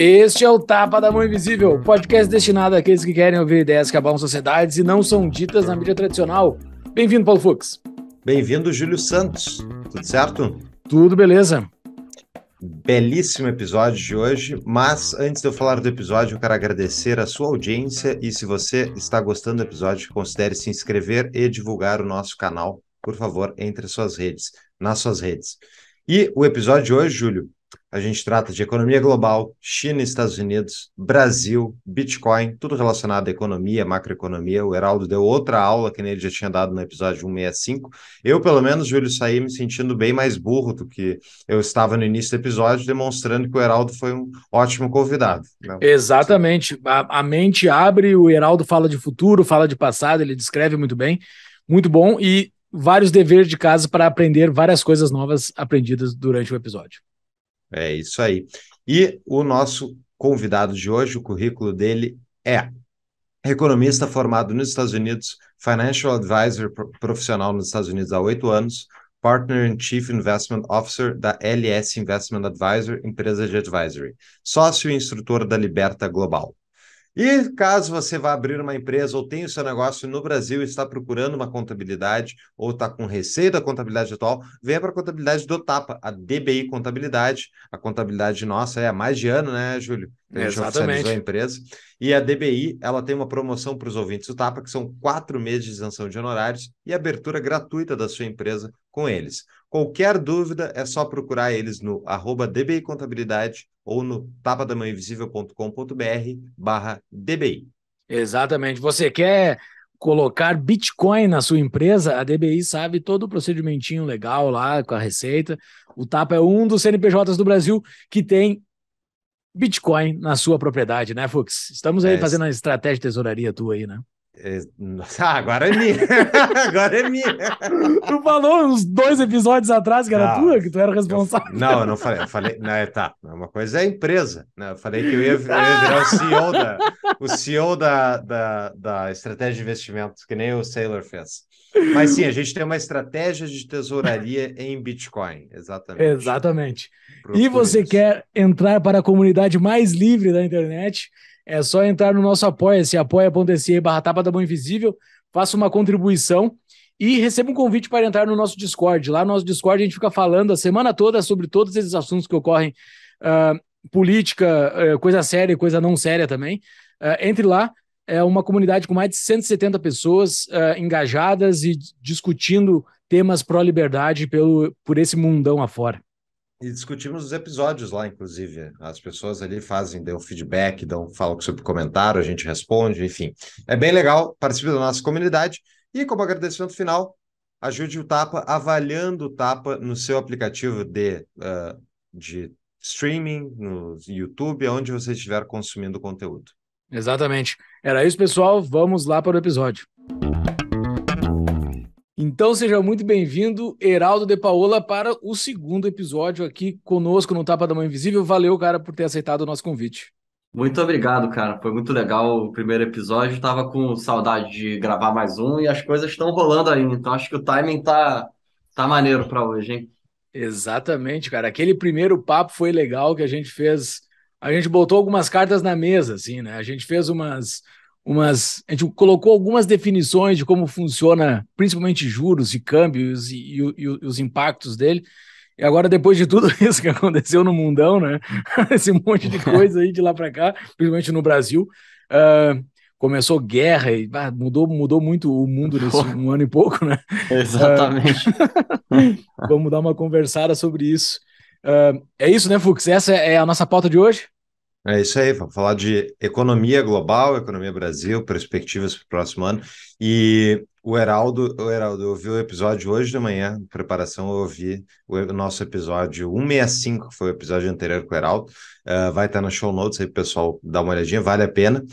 Este é o Tapa da Mão Invisível, podcast destinado àqueles que querem ouvir ideias que abalam sociedades e não são ditas na mídia tradicional. Bem-vindo, Paulo Fux. Bem-vindo, Júlio Santos. Tudo certo? Tudo beleza? Belíssimo episódio de hoje, mas uhum. antes de eu falar do episódio, eu quero agradecer a sua audiência e se você está gostando do episódio, considere se inscrever e divulgar o nosso canal, por favor, entre suas redes, nas suas redes. E o episódio de hoje, Júlio, a gente trata de economia global, China Estados Unidos, Brasil, Bitcoin, tudo relacionado à economia, macroeconomia. O Heraldo deu outra aula que ele já tinha dado no episódio 165. Eu, pelo menos, Júlio, saí me sentindo bem mais burro do que eu estava no início do episódio, demonstrando que o Heraldo foi um ótimo convidado. Né? Exatamente. A, a mente abre, o Heraldo fala de futuro, fala de passado, ele descreve muito bem. Muito bom. E vários deveres de casa para aprender várias coisas novas aprendidas durante o episódio. É isso aí. E o nosso convidado de hoje, o currículo dele é economista formado nos Estados Unidos, financial advisor profissional nos Estados Unidos há oito anos, Partner and Chief Investment Officer da LS Investment Advisor, empresa de advisory, sócio e instrutor da Liberta Global. E caso você vá abrir uma empresa ou tenha o seu negócio no Brasil e está procurando uma contabilidade ou está com receio da contabilidade atual, venha para a contabilidade do TAPA, a DBI Contabilidade. A contabilidade nossa é há mais de ano, né, Júlio? A gente Exatamente. a empresa. E a DBI, ela tem uma promoção para os ouvintes do TAPA, que são quatro meses de isenção de honorários e abertura gratuita da sua empresa com eles. Qualquer dúvida, é só procurar eles no arroba DBI Contabilidade ou no tapatamanhoinvisível.com.br barra DBI. Exatamente. Você quer colocar Bitcoin na sua empresa, a DBI sabe todo o procedimentinho legal lá com a receita. O Tapa é um dos CNPJs do Brasil que tem Bitcoin na sua propriedade, né, Fux? Estamos aí é, fazendo a estratégia de tesouraria tua aí, né? agora é minha. agora é minha. Tu falou uns dois episódios atrás que era não, tua, que tu era responsável. Eu, não, eu não falei. Eu falei, né, tá. É uma coisa é a empresa. Né? Eu falei que eu ia, eu ia virar o CEO, da, o CEO da, da, da estratégia de investimentos, que nem o Sailor fez. Mas sim, a gente tem uma estratégia de tesouraria em Bitcoin, exatamente. Exatamente. Procure e você isso. quer entrar para a comunidade mais livre da internet? É só entrar no nosso apoia-se, apoia.se barra tapa da mão invisível, faça uma contribuição e receba um convite para entrar no nosso Discord. Lá no nosso Discord a gente fica falando a semana toda sobre todos esses assuntos que ocorrem, uh, política, uh, coisa séria e coisa não séria também. Uh, entre lá, é uma comunidade com mais de 170 pessoas engajadas e discutindo temas pró-liberdade por esse mundão afora e discutimos os episódios lá, inclusive. As pessoas ali fazem, dão feedback, dão, falam sobre comentário, a gente responde, enfim. É bem legal, participe da nossa comunidade. E como agradecimento final, ajude o Tapa avaliando o Tapa no seu aplicativo de, uh, de streaming, no YouTube, onde você estiver consumindo conteúdo. Exatamente. Era isso, pessoal. Vamos lá para o episódio. Então seja muito bem-vindo, Heraldo de Paola, para o segundo episódio aqui conosco no Tapa da Mão Invisível. Valeu, cara, por ter aceitado o nosso convite. Muito obrigado, cara. Foi muito legal o primeiro episódio. Estava com saudade de gravar mais um e as coisas estão rolando ainda. Então acho que o timing tá, tá maneiro para hoje, hein? Exatamente, cara. Aquele primeiro papo foi legal que a gente fez. A gente botou algumas cartas na mesa, assim, né? A gente fez umas umas. A gente colocou algumas definições de como funciona, principalmente juros e câmbios e, e, e os impactos dele. E agora, depois de tudo isso que aconteceu no mundão, né? Esse monte de coisa aí de lá para cá, principalmente no Brasil, uh, começou guerra e mudou, mudou muito o mundo nesse um ano e pouco, né? Ah, Exatamente. Uh, vamos dar uma conversada sobre isso. Uh, é isso, né, Fux? Essa é a nossa pauta de hoje? É isso aí, vamos falar de economia global, economia Brasil, perspectivas para o próximo ano. E o Heraldo, o Heraldo, eu ouvi o episódio hoje de manhã, em preparação, eu ouvi o nosso episódio 165, que foi o episódio anterior com o Heraldo. Uh, vai estar na show notes aí, pessoal, dá uma olhadinha, vale a pena.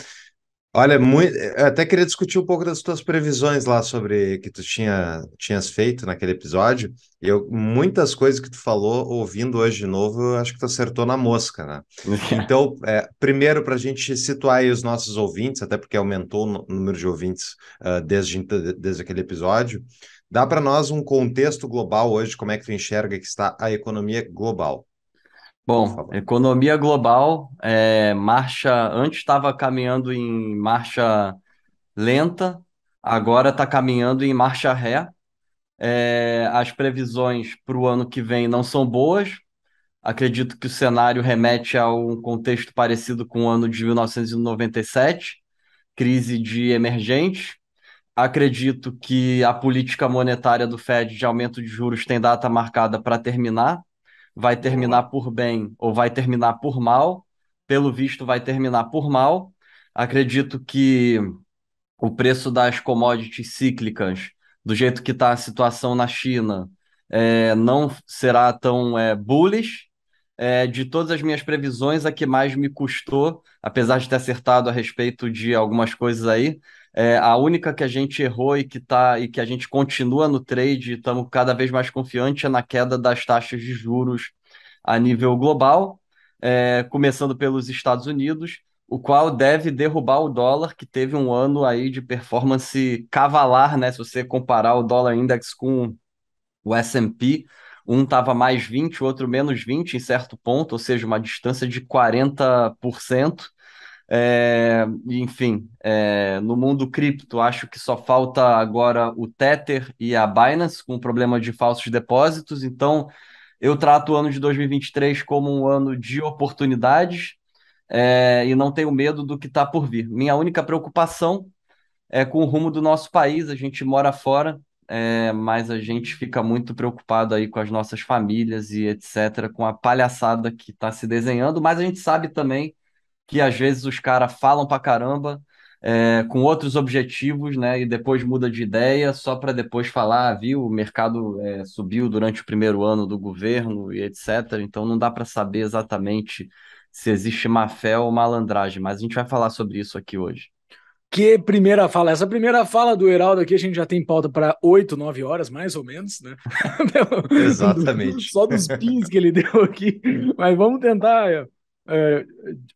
Olha, muito, eu até queria discutir um pouco das tuas previsões lá sobre que tu tinha, tinhas feito naquele episódio. E eu, muitas coisas que tu falou, ouvindo hoje de novo, eu acho que tu acertou na mosca, né? então, é, primeiro, para a gente situar aí os nossos ouvintes, até porque aumentou o número de ouvintes uh, desde, desde aquele episódio, dá para nós um contexto global hoje, como é que tu enxerga que está a economia global? Bom, economia global, é, marcha. Antes estava caminhando em marcha lenta, agora está caminhando em marcha ré. É, as previsões para o ano que vem não são boas. Acredito que o cenário remete a um contexto parecido com o ano de 1997, crise de emergente. Acredito que a política monetária do Fed de aumento de juros tem data marcada para terminar vai terminar por bem ou vai terminar por mal. Pelo visto, vai terminar por mal. Acredito que o preço das commodities cíclicas, do jeito que está a situação na China, é, não será tão é, bullish. É, de todas as minhas previsões, a que mais me custou, apesar de ter acertado a respeito de algumas coisas aí, é, a única que a gente errou e que tá e que a gente continua no trade, estamos cada vez mais confiantes é na queda das taxas de juros a nível global, é, começando pelos Estados Unidos, o qual deve derrubar o dólar, que teve um ano aí de performance cavalar, né? Se você comparar o dólar index com o S&P, um estava mais 20, o outro menos 20 em certo ponto, ou seja, uma distância de 40%. É, enfim, é, no mundo cripto, acho que só falta agora o Tether e a Binance com o problema de falsos depósitos. Então, eu trato o ano de 2023 como um ano de oportunidades é, e não tenho medo do que está por vir. Minha única preocupação é com o rumo do nosso país. A gente mora fora, é, mas a gente fica muito preocupado aí com as nossas famílias e etc., com a palhaçada que está se desenhando. Mas a gente sabe também que às vezes os caras falam pra caramba é, com outros objetivos, né? E depois muda de ideia só para depois falar, ah, viu? O mercado é, subiu durante o primeiro ano do governo e etc. Então não dá para saber exatamente se existe má fé ou malandragem, mas a gente vai falar sobre isso aqui hoje. Que primeira fala! Essa primeira fala do Heraldo aqui, a gente já tem pauta para 8, 9 horas, mais ou menos, né? Então, exatamente. Só dos pins que ele deu aqui. Mas vamos tentar Uh,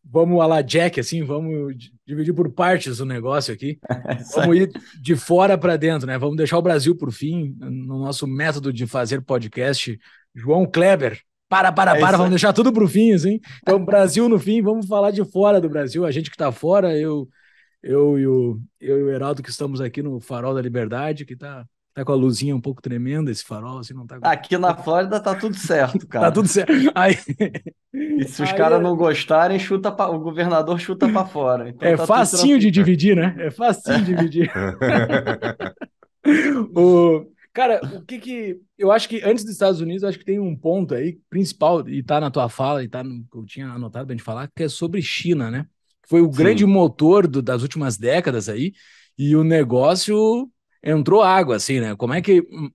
vamos a la Jack, assim, vamos dividir por partes o negócio aqui. É vamos ir de fora para dentro, né? Vamos deixar o Brasil por fim, no nosso método de fazer podcast. João Kleber, para, para, é para, é vamos deixar tudo para o fim, assim. Então, Brasil no fim, vamos falar de fora do Brasil, a gente que está fora, eu, eu, e o, eu e o Heraldo que estamos aqui no Farol da Liberdade, que está Tá com a luzinha um pouco tremenda esse farol, assim, não tá... Aqui na Flórida tá tudo certo, tá cara. tá tudo certo. Aí... E se os caras é... não gostarem, chuta pra... o governador chuta para fora. Então é tá facinho de dividir, né? É facinho de dividir. o... Cara, o que que... Eu acho que antes dos Estados Unidos, eu acho que tem um ponto aí principal, e tá na tua fala, e tá no... eu tinha anotado pra gente falar, que é sobre China, né? Foi o Sim. grande motor do... das últimas décadas aí, e o negócio entrou água, assim, né? Como é que. Hum,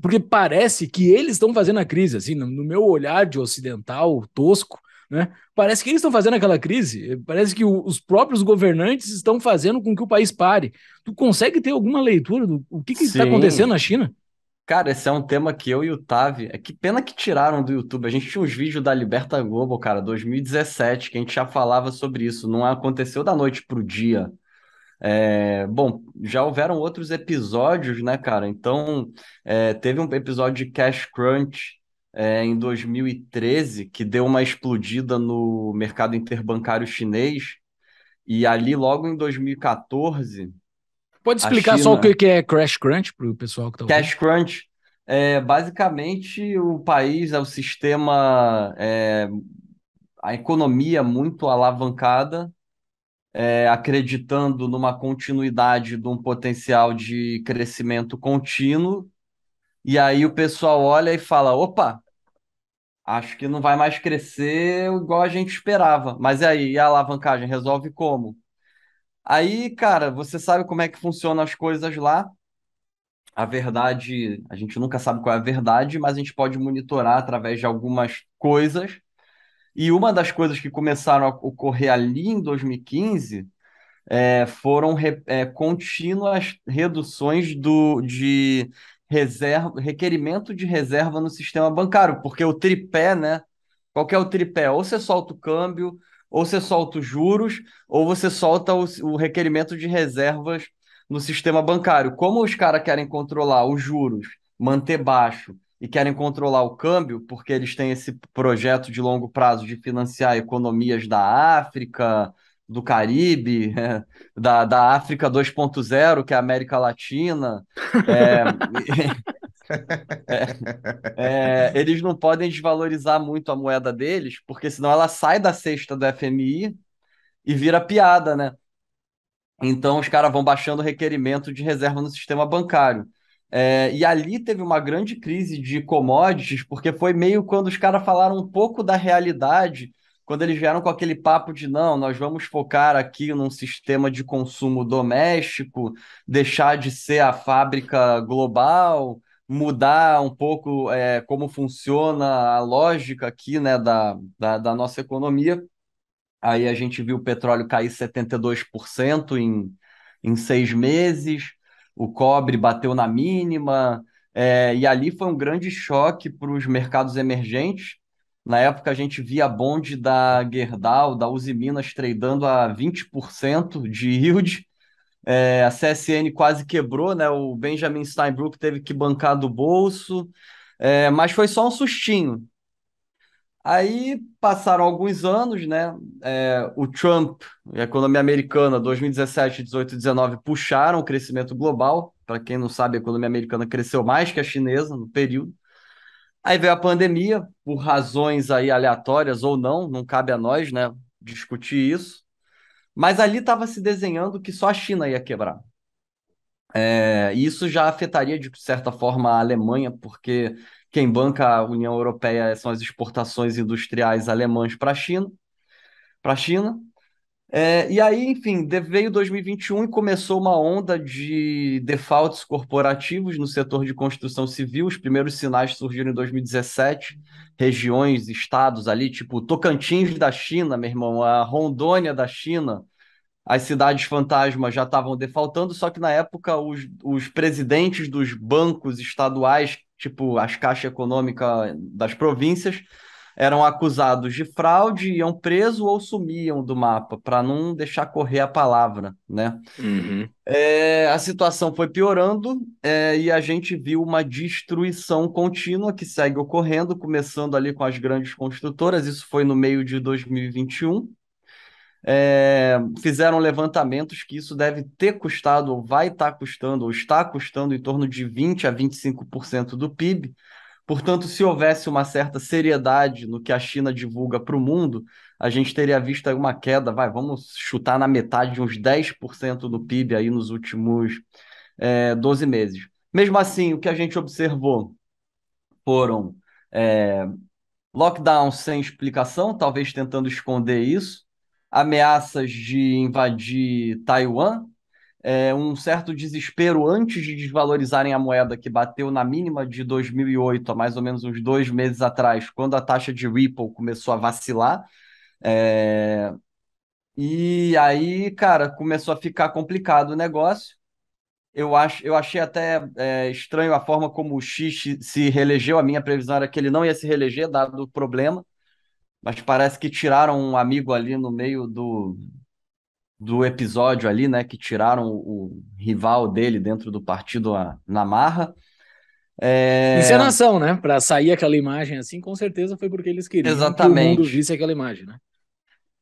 porque parece que eles estão fazendo a crise, assim, no meu olhar de ocidental tosco, né? Parece que eles estão fazendo aquela crise, eh, parece que o, os próprios governantes estão fazendo com que o país pare. Tu consegue ter alguma leitura do o que está acontecendo na China? Cara, esse é um tema que eu e o Tavi. É que pena que tiraram do YouTube. A gente tinha uns vídeos da Liberta Globo, cara, 2017, que a gente já falava sobre isso. Não aconteceu da noite pro dia. É, bom, já houveram outros episódios, né, cara? Então, é, teve um episódio de Cash Crunch é, em 2013 que deu uma explodida no mercado interbancário chinês. E ali, logo em 2014. Pode explicar China... só o que é Cash Crunch para o pessoal que está ouvindo? Cash Crunch é basicamente o país, é o sistema, é, a economia muito alavancada é, acreditando numa continuidade de um potencial de crescimento contínuo, e aí o pessoal olha e fala: opa, acho que não vai mais crescer igual a gente esperava. Mas e aí, e a alavancagem resolve como? Aí, cara, você sabe como é que funcionam as coisas lá. A verdade, a gente nunca sabe qual é a verdade, mas a gente pode monitorar através de algumas coisas e uma das coisas que começaram a ocorrer ali em 2015 é, foram re, é, contínuas reduções do, de reserva, requerimento de reserva no sistema bancário, porque o tripé, né? Qual é o tripé? Ou você solta o câmbio, ou você solta os juros, ou você solta o, o requerimento de reservas no sistema bancário. Como os caras querem controlar os juros, manter baixo e querem controlar o câmbio, porque eles têm esse projeto de longo prazo de financiar economias da África, do Caribe, é, da, da África 2.0, que é a América Latina. É, é, é, eles não podem desvalorizar muito a moeda deles, porque senão ela sai da cesta do FMI e vira piada, né? Então os caras vão baixando o requerimento de reserva no sistema bancário. É, e ali teve uma grande crise de commodities, porque foi meio quando os caras falaram um pouco da realidade, quando eles vieram com aquele papo de não, nós vamos focar aqui num sistema de consumo doméstico, deixar de ser a fábrica global, mudar um pouco é, como funciona a lógica aqui né, da, da, da nossa economia. Aí a gente viu o petróleo cair 72% em, em seis meses o cobre bateu na mínima, é, e ali foi um grande choque para os mercados emergentes. Na época, a gente via a bonde da Gerdau, da Uzi Minas, tradando a 20% de yield. É, a CSN quase quebrou, né? O Benjamin Steinbrück teve que bancar do bolso. É, mas foi só um sustinho. Aí passaram alguns anos, né? É, o Trump, a economia americana, 2017, 18, 19, puxaram o crescimento global. Para quem não sabe, a economia americana cresceu mais que a chinesa no período. Aí veio a pandemia, por razões aí aleatórias ou não, não cabe a nós, né, discutir isso. Mas ali estava se desenhando que só a China ia quebrar. É, isso já afetaria de certa forma a Alemanha, porque quem banca a União Europeia são as exportações industriais alemãs para a China. Para China. É, e aí, enfim, veio 2021 e começou uma onda de defaults corporativos no setor de construção civil. Os primeiros sinais surgiram em 2017, regiões, estados ali, tipo Tocantins da China, meu irmão, a Rondônia da China, as cidades fantasma já estavam defaltando, só que na época os, os presidentes dos bancos estaduais, tipo as caixas econômicas das províncias, eram acusados de fraude, iam preso ou sumiam do mapa, para não deixar correr a palavra, né? Uhum. É, a situação foi piorando é, e a gente viu uma destruição contínua que segue ocorrendo, começando ali com as grandes construtoras, isso foi no meio de 2021 é, fizeram levantamentos que isso deve ter custado, ou vai estar tá custando, ou está custando em torno de 20% a 25% do PIB. Portanto, se houvesse uma certa seriedade no que a China divulga para o mundo, a gente teria visto uma queda, vai, vamos chutar na metade de uns 10% do PIB aí nos últimos é, 12 meses. Mesmo assim, o que a gente observou foram é, lockdowns sem explicação, talvez tentando esconder isso, ameaças de invadir Taiwan, é, um certo desespero antes de desvalorizarem a moeda que bateu na mínima de 2008, há mais ou menos uns dois meses atrás, quando a taxa de Ripple começou a vacilar. É... E aí, cara, começou a ficar complicado o negócio. Eu, acho, eu achei até é, estranho a forma como o X se reelegeu. A minha previsão era que ele não ia se reeleger, dado o problema mas parece que tiraram um amigo ali no meio do, do episódio ali, né? Que tiraram o, rival dele dentro do partido a, na marra. É... Encenação, é né? Para sair aquela imagem assim, com certeza foi porque eles queriam Exatamente. que o mundo visse aquela imagem, né?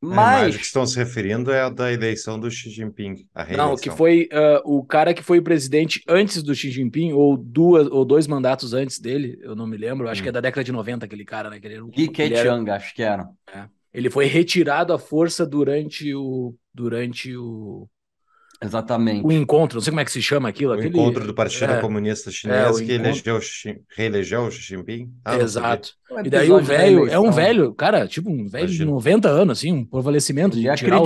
Mas... Mas que estão se referindo é a da eleição do Xi Jinping. Não, que foi uh, o cara que foi presidente antes do Xi Jinping, ou duas ou dois mandatos antes dele, eu não me lembro. Acho hum. que é hum. da década de 90 aquele cara, né? Aquele, Li Keqiang, era... acho que era. É. Ele foi retirado à força durante o. durante o. Exatamente. O encontro, não sei como é que se chama aquilo. O aquele... encontro do Partido é, Comunista é, Chinês é, que encontro... reelegeu o Xi Jinping. Ah, Exato e daí o velho, é um velho, cara, tipo um velho de 90 anos, assim, um prevalecimento de tirar criticar,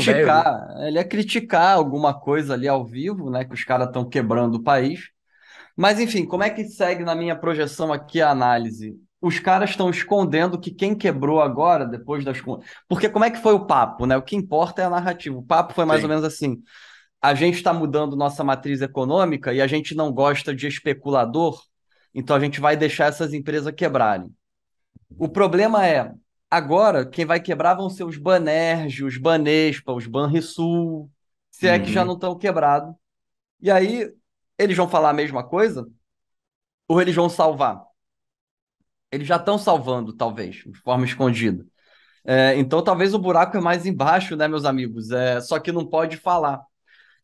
o velho. Ele ia criticar alguma coisa ali ao vivo, né, que os caras estão quebrando o país. Mas enfim, como é que segue na minha projeção aqui a análise? Os caras estão escondendo que quem quebrou agora, depois das contas. Porque como é que foi o papo, né? O que importa é a narrativa. O papo foi mais Sim. ou menos assim: a gente está mudando nossa matriz econômica e a gente não gosta de especulador, então a gente vai deixar essas empresas quebrarem. O problema é, agora, quem vai quebrar vão ser os Banerj, os Banespa, os Banrisul, se uhum. é que já uhum. não estão quebrados. E aí, eles vão falar a mesma coisa? Ou eles vão salvar? Eles já estão salvando, talvez, de forma escondida. É, então, talvez o buraco é mais embaixo, né, meus amigos? É, só que não pode falar.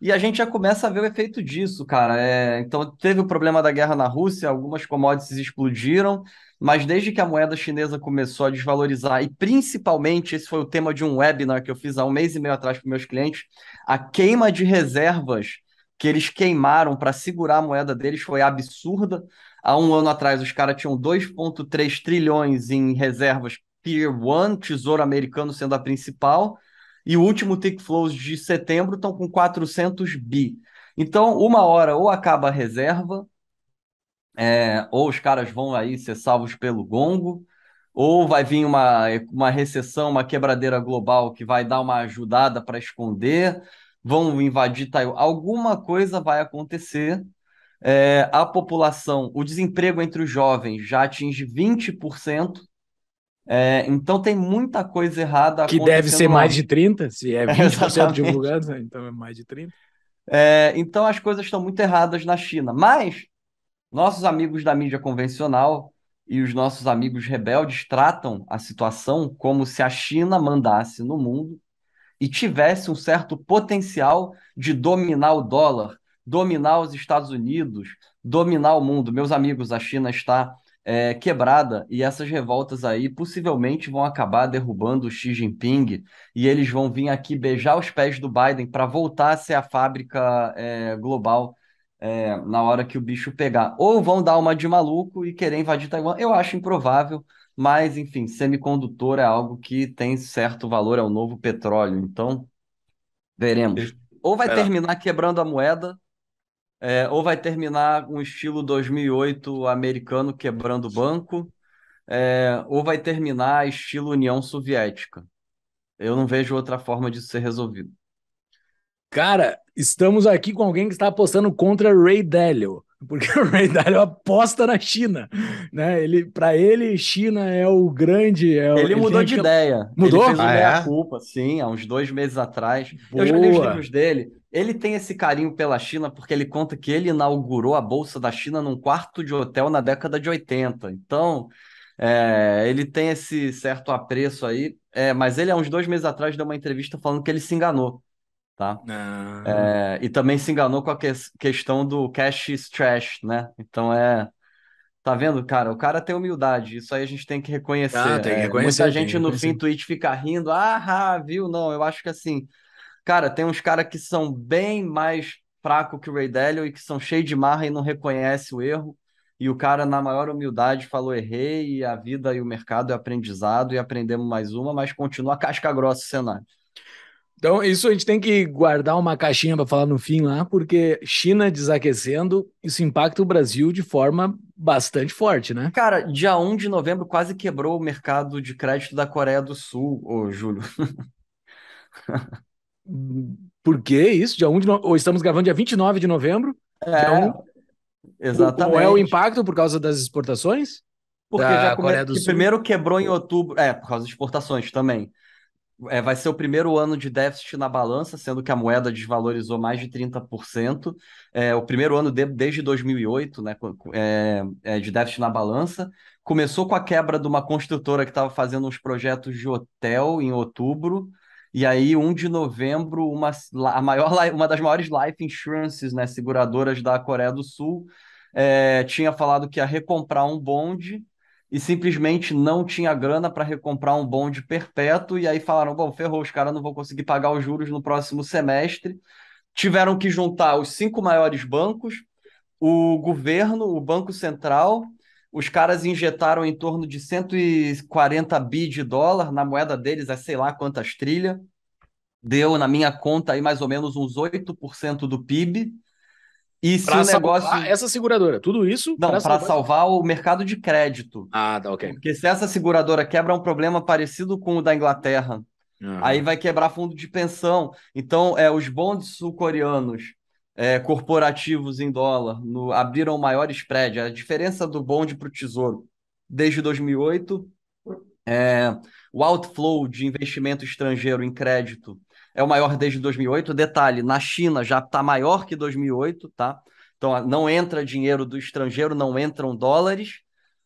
E a gente já começa a ver o efeito disso, cara. É, então, teve o problema da guerra na Rússia, algumas commodities explodiram, mas desde que a moeda chinesa começou a desvalorizar, e principalmente, esse foi o tema de um webinar que eu fiz há um mês e meio atrás para meus clientes, a queima de reservas que eles queimaram para segurar a moeda deles foi absurda. Há um ano atrás, os caras tinham 2,3 trilhões em reservas Tier 1, Tesouro Americano sendo a principal e o último Tick Flows de setembro estão com 400 bi. Então, uma hora ou acaba a reserva, é, ou os caras vão aí ser salvos pelo gongo, ou vai vir uma, uma recessão, uma quebradeira global que vai dar uma ajudada para esconder, vão invadir Taiwan. Alguma coisa vai acontecer. É, a população, o desemprego entre os jovens já atinge 20%. É, então tem muita coisa errada Que deve ser lá. mais de 30, se é 20% é, divulgado, então é mais de 30. É, então as coisas estão muito erradas na China. Mas nossos amigos da mídia convencional e os nossos amigos rebeldes tratam a situação como se a China mandasse no mundo e tivesse um certo potencial de dominar o dólar, dominar os Estados Unidos, dominar o mundo. Meus amigos, a China está é, quebrada e essas revoltas aí possivelmente vão acabar derrubando o Xi Jinping e eles vão vir aqui beijar os pés do Biden para voltar a ser a fábrica é, global é, na hora que o bicho pegar. Ou vão dar uma de maluco e querer invadir Taiwan. Eu acho improvável, mas enfim, semicondutor é algo que tem certo valor, é o novo petróleo. Então, veremos. Ou vai é. terminar quebrando a moeda é, ou vai terminar um estilo 2008 americano quebrando banco, é, ou vai terminar estilo União Soviética. Eu não vejo outra forma de ser resolvido. Cara, estamos aqui com alguém que está apostando contra Ray Dalio porque o Ray Dalio é aposta na China, né? Ele, para ele, China é o grande. É o, ele, é ele, mudou de que... ideia. Mudou. Ele fez ah, é? culpa, sim, há uns dois meses atrás. Boa. Eu já li os livros dele. Ele tem esse carinho pela China porque ele conta que ele inaugurou a bolsa da China num quarto de hotel na década de 80. Então, é, ele tem esse certo apreço aí. É, mas ele há uns dois meses atrás deu uma entrevista falando que ele se enganou tá? Ah. É, e também se enganou com a que questão do cash trash, né? Então é. Tá vendo, cara? O cara tem humildade, isso aí a gente tem que reconhecer. Ah, tem que reconhecer é, muita gente no fim do tweet fica rindo, ah, ah, viu? Não, eu acho que assim, cara, tem uns caras que são bem mais fraco que o Ray Dalio e que são cheios de marra e não reconhece o erro. E o cara, na maior humildade, falou: errei, e a vida e o mercado é aprendizado, e aprendemos mais uma, mas continua casca grossa o cenário. Então, isso a gente tem que guardar uma caixinha para falar no fim lá, porque China desaquecendo, isso impacta o Brasil de forma bastante forte, né? Cara, dia 1 de novembro quase quebrou o mercado de crédito da Coreia do Sul, ô Júlio. Por que isso? Dia 1 de no... Ou estamos gravando dia 29 de novembro? É, 1... exatamente. Qual é o impacto por causa das exportações? Porque da já come... Coreia do Sul. primeiro quebrou em outubro, é, por causa das exportações também é, vai ser o primeiro ano de déficit na balança, sendo que a moeda desvalorizou mais de 30%. É o primeiro ano de, desde 2008 né, é, é, de déficit na balança. Começou com a quebra de uma construtora que estava fazendo uns projetos de hotel em outubro. E aí, 1 de novembro, uma, a maior, uma das maiores life insurances, né, seguradoras da Coreia do Sul, é, tinha falado que ia recomprar um bonde e simplesmente não tinha grana para recomprar um bonde perpétuo, e aí falaram: bom, ferrou, os caras não vão conseguir pagar os juros no próximo semestre. Tiveram que juntar os cinco maiores bancos, o governo, o Banco Central. Os caras injetaram em torno de 140 bi de dólar na moeda deles, é sei lá quantas trilhas. Deu, na minha conta, aí mais ou menos uns 8% do PIB. E se pra o negócio. Essa seguradora, tudo isso. Não, para salvar... salvar... o mercado de crédito. Ah, tá, ok. Porque se essa seguradora quebra um problema parecido com o da Inglaterra, uhum. aí vai quebrar fundo de pensão. Então, é, os bondes sul-coreanos é, corporativos em dólar no, abriram o maior spread. A diferença do bonde para o tesouro desde 2008. É, o outflow de investimento estrangeiro em crédito é o maior desde 2008. Detalhe, na China já está maior que 2008, tá? Então não entra dinheiro do estrangeiro, não entram dólares.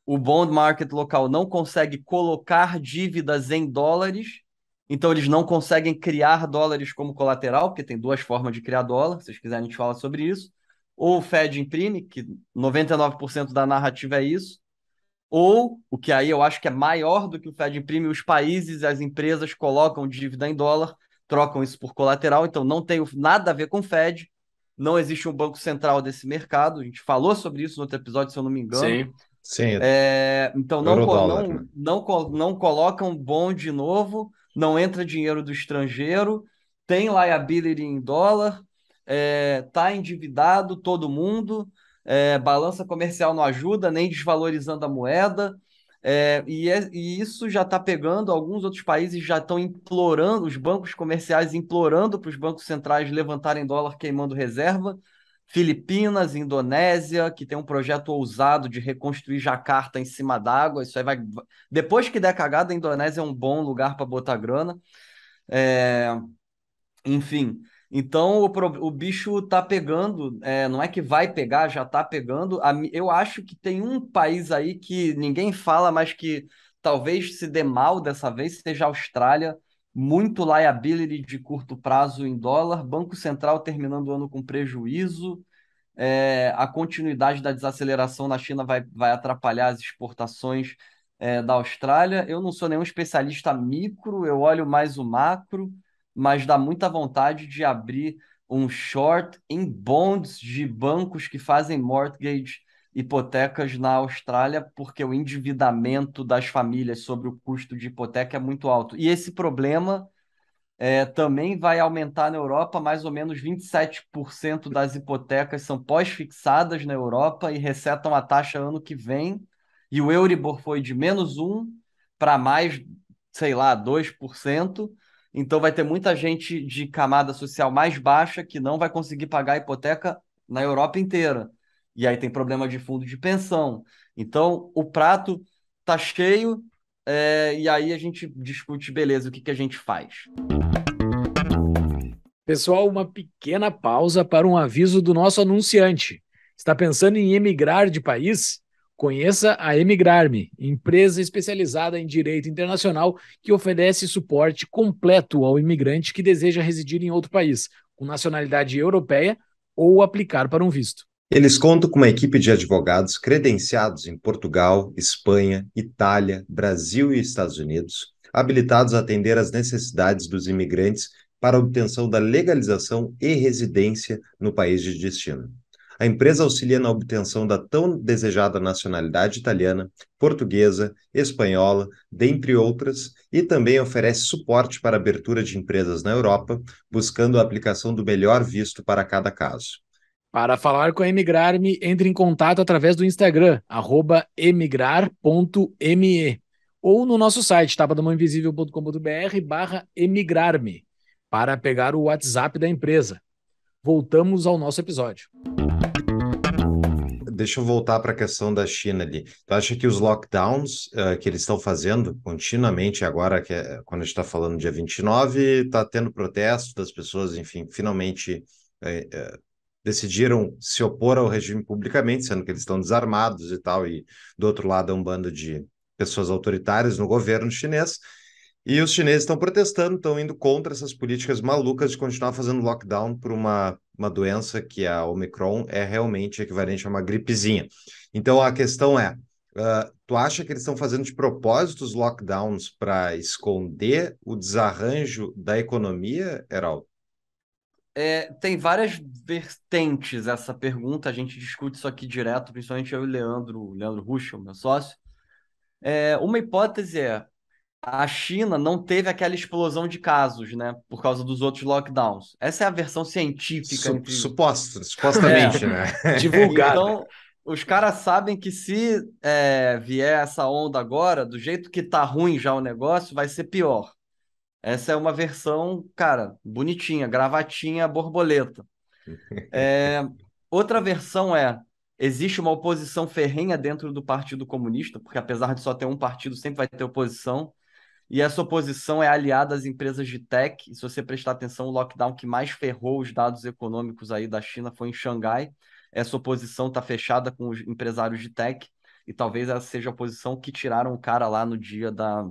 O bond market local não consegue colocar dívidas em dólares, então eles não conseguem criar dólares como colateral, porque tem duas formas de criar dólar, se vocês quiserem a gente fala sobre isso. Ou o Fed imprime, que 99% da narrativa é isso, ou o que aí eu acho que é maior do que o Fed imprime, os países e as empresas colocam dívida em dólar trocam isso por colateral, então não tem nada a ver com Fed, não existe um banco central desse mercado, a gente falou sobre isso no outro episódio, se eu não me engano. Sim. Sim. É, então não, não, né? não, não colocam bonde novo, não entra dinheiro do estrangeiro, tem liability em dólar, é, tá endividado todo mundo, é, balança comercial não ajuda, nem desvalorizando a moeda. É, e, é, e, isso já está pegando, alguns outros países já estão implorando, os bancos comerciais implorando para os bancos centrais levantarem dólar queimando reserva. Filipinas, Indonésia, que tem um projeto ousado de reconstruir Jacarta em cima d'água. Isso aí vai. Depois que der cagada, a Indonésia é um bom lugar para botar grana. É... Enfim. Então o, o bicho tá pegando, é, não é que vai pegar, já tá pegando. eu acho que tem um país aí que ninguém fala, mas que talvez se dê mal dessa vez, seja a Austrália. Muito liability de curto prazo em dólar, Banco Central terminando o ano com prejuízo. É, a continuidade da desaceleração na China vai, vai atrapalhar as exportações é, da Austrália. Eu não sou nenhum especialista micro, eu olho mais o macro mas dá muita vontade de abrir um short em bonds de bancos que fazem mortgage, hipotecas na Austrália, porque o endividamento das famílias sobre o custo de hipoteca é muito alto. E esse problema é, também vai aumentar na Europa, mais ou menos 27% das hipotecas são pós-fixadas na Europa e recetam a taxa ano que vem. E o Euribor foi de menos 1 para mais, sei lá, 2%. Então vai ter muita gente de camada social mais baixa que não vai conseguir pagar a hipoteca na Europa inteira. E aí tem problema de fundo de pensão. Então o prato tá cheio é, e aí a gente discute, beleza, o que, que a gente faz. Pessoal, uma pequena pausa para um aviso do nosso anunciante. Está pensando em emigrar de país? Conheça a Emigrarme, empresa especializada em direito internacional que oferece suporte completo ao imigrante que deseja residir em outro país, com nacionalidade europeia ou aplicar para um visto. Eles contam com uma equipe de advogados credenciados em Portugal, Espanha, Itália, Brasil e Estados Unidos, habilitados a atender às necessidades dos imigrantes para obtenção da legalização e residência no país de destino. A empresa auxilia na obtenção da tão desejada nacionalidade italiana, portuguesa, espanhola, dentre outras, e também oferece suporte para a abertura de empresas na Europa, buscando a aplicação do melhor visto para cada caso. Para falar com a Emigrar-me, entre em contato através do Instagram, emigrar.me, ou no nosso site, tapadamãoinvisível.com.br barra emigrar-me, para pegar o WhatsApp da empresa. Voltamos ao nosso episódio deixa eu voltar para a questão da China ali. Tu acha que os lockdowns uh, que eles estão fazendo continuamente agora, que é, quando a gente está falando dia 29, está tendo protesto das pessoas, enfim, finalmente eh, eh, decidiram se opor ao regime publicamente, sendo que eles estão desarmados e tal, e do outro lado é um bando de pessoas autoritárias no governo chinês. E os chineses estão protestando, estão indo contra essas políticas malucas de continuar fazendo lockdown por uma uma doença que é a Omicron é realmente equivalente a uma gripezinha. Então a questão é, uh, tu acha que eles estão fazendo de propósito os lockdowns para esconder o desarranjo da economia, Heraldo? É, tem várias vertentes essa pergunta, a gente discute isso aqui direto, principalmente eu e o Leandro, Leandro Ruschel, meu sócio. É, uma hipótese é, a China não teve aquela explosão de casos, né? Por causa dos outros lockdowns. Essa é a versão científica. Su entre... Suposta, supostamente, é. né? Divulgada. Então, os caras sabem que se é, vier essa onda agora, do jeito que tá ruim já o negócio, vai ser pior. Essa é uma versão, cara, bonitinha, gravatinha, borboleta. É, outra versão é: existe uma oposição ferrenha dentro do Partido Comunista, porque apesar de só ter um partido, sempre vai ter oposição. E essa oposição é aliada às empresas de tech. E se você prestar atenção, o lockdown que mais ferrou os dados econômicos aí da China foi em Xangai. Essa oposição está fechada com os empresários de tech. E talvez essa seja a oposição que tiraram o cara lá no dia da,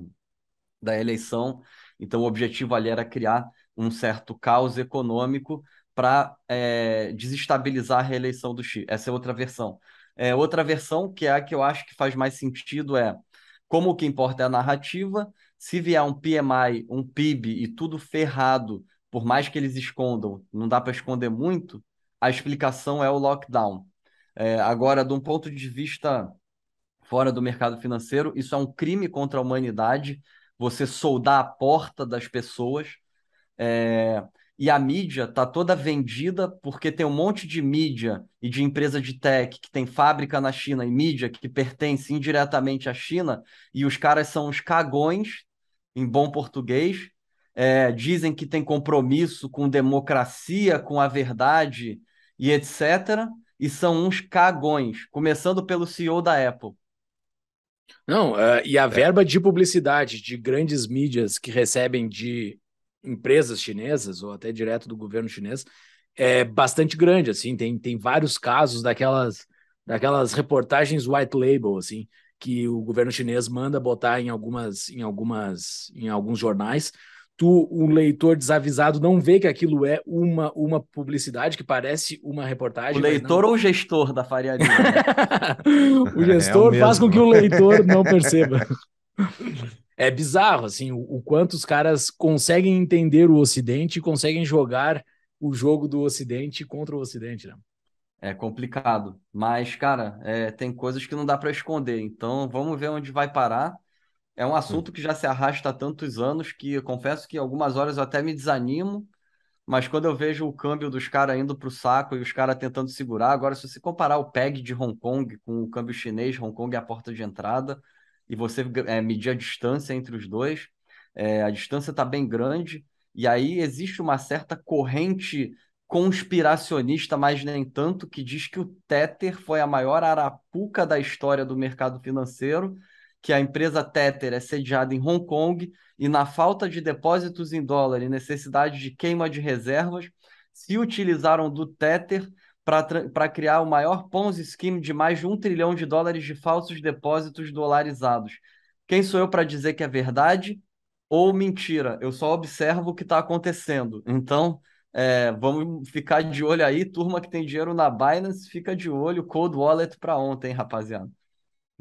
da eleição. Então, o objetivo ali era criar um certo caos econômico para é, desestabilizar a reeleição do Xi. Essa é outra versão. É, outra versão, que é a que eu acho que faz mais sentido, é como o que importa é a narrativa se vier um PMI, um PIB e tudo ferrado, por mais que eles escondam, não dá para esconder muito, a explicação é o lockdown. É, agora, de um ponto de vista fora do mercado financeiro, isso é um crime contra a humanidade, você soldar a porta das pessoas. É, e a mídia está toda vendida porque tem um monte de mídia e de empresa de tech que tem fábrica na China e mídia que pertence indiretamente à China e os caras são os cagões, em bom português, é, dizem que tem compromisso com democracia, com a verdade e etc. E são uns cagões, começando pelo CEO da Apple. Não, uh, e a é. verba de publicidade de grandes mídias que recebem de empresas chinesas ou até direto do governo chinês é bastante grande, assim, tem, tem vários casos daquelas, daquelas reportagens white label, assim, que o governo chinês manda botar em algumas, em algumas, em alguns jornais, tu, o um leitor desavisado, não vê que aquilo é uma, uma publicidade, que parece uma reportagem. O leitor não... ou o gestor da Faria Lima? Né? o gestor é, é o faz com que o leitor não perceba. é bizarro assim o, o quanto os caras conseguem entender o Ocidente e conseguem jogar o jogo do Ocidente contra o Ocidente, né? É complicado, mas cara, é, tem coisas que não dá para esconder. Então vamos ver onde vai parar. É um assunto que já se arrasta há tantos anos que eu confesso que algumas horas eu até me desanimo, mas quando eu vejo o câmbio dos caras indo para o saco e os caras tentando segurar, agora se você comparar o PEG de Hong Kong com o câmbio chinês, Hong Kong é a porta de entrada, e você é, medir a distância entre os dois, é, a distância está bem grande, e aí existe uma certa corrente conspiracionista, mas nem tanto, que diz que o Tether foi a maior arapuca da história do mercado financeiro, que a empresa Tether é sediada em Hong Kong e na falta de depósitos em dólar e necessidade de queima de reservas, se utilizaram do Tether para criar o maior Ponzi Scheme de mais de um trilhão de dólares de falsos depósitos dolarizados. Quem sou eu para dizer que é verdade ou mentira? Eu só observo o que está acontecendo. Então, é, vamos ficar de olho aí, turma que tem dinheiro na Binance, fica de olho, cold wallet para ontem, rapaziada.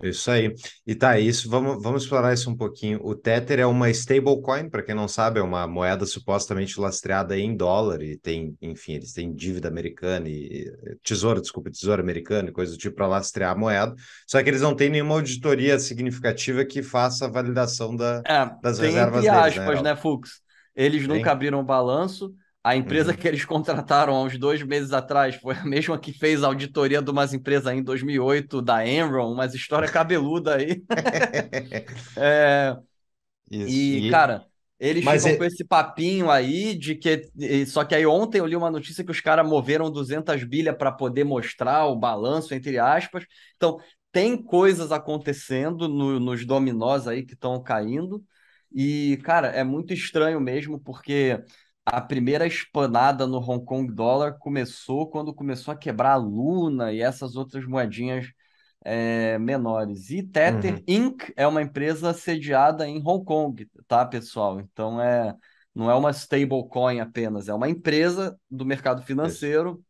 É isso aí. E tá, isso vamos, vamos explorar isso um pouquinho. O Tether é uma stablecoin, para quem não sabe, é uma moeda supostamente lastreada em dólar e tem, enfim, eles têm dívida americana e tesouro, desculpa, tesouro americano e coisa do tipo para lastrear a moeda. Só que eles não têm nenhuma auditoria significativa que faça a validação da, é, das reservas entre deles, né, né Fux? Eles nunca abriram o balanço a empresa uhum. que eles contrataram há uns dois meses atrás foi a mesma que fez a auditoria de umas empresas em 2008, da Enron, umas história cabeluda aí. é... E, e, cara, eles Mas ficam é... com esse papinho aí de que. Só que aí ontem eu li uma notícia que os caras moveram 200 bilhas para poder mostrar o balanço, entre aspas. Então, tem coisas acontecendo no, nos dominós aí que estão caindo. E, cara, é muito estranho mesmo, porque a primeira espanada no Hong Kong dólar começou quando começou a quebrar a Luna e essas outras moedinhas é, menores. E Tether uhum. Inc. é uma empresa sediada em Hong Kong, tá, pessoal? Então é não é uma stablecoin apenas, é uma empresa do mercado financeiro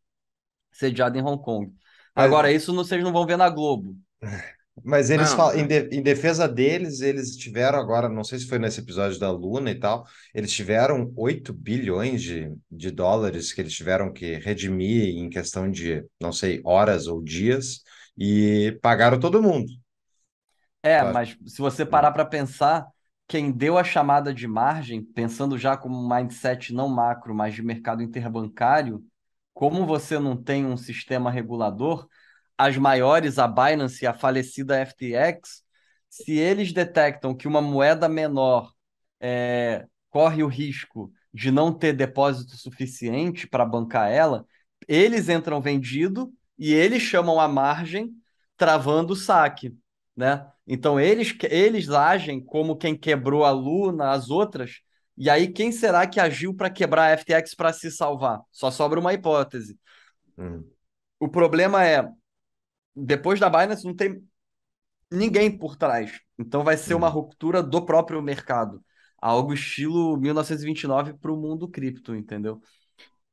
isso. sediada em Hong Kong. Agora, isso vocês não vão ver na Globo. Mas eles não, falam, Em, de, em, defesa deles, eles tiveram agora, não sei se foi nesse episódio da Luna e tal, eles tiveram 8 bilhões de, de dólares que eles tiveram que redimir em questão de, não sei, horas ou dias, e pagaram todo mundo. É, claro. mas se você parar para pensar, quem deu a chamada de margem, pensando já como um mindset não macro, mas de mercado interbancário, como você não tem um sistema regulador, as maiores, a Binance e a falecida FTX, se eles detectam que uma moeda menor é, corre o risco de não ter depósito suficiente para bancar ela, eles entram vendido e eles chamam a margem travando o saque, né? Então eles, eles agem como quem quebrou a Luna, as outras, e aí quem será que agiu para quebrar a FTX para se salvar? Só sobra uma hipótese. Uhum. O problema é, depois da Binance não tem ninguém por trás. Então vai ser uma uhum. ruptura do próprio mercado. Algo estilo 1929 para o mundo cripto, entendeu?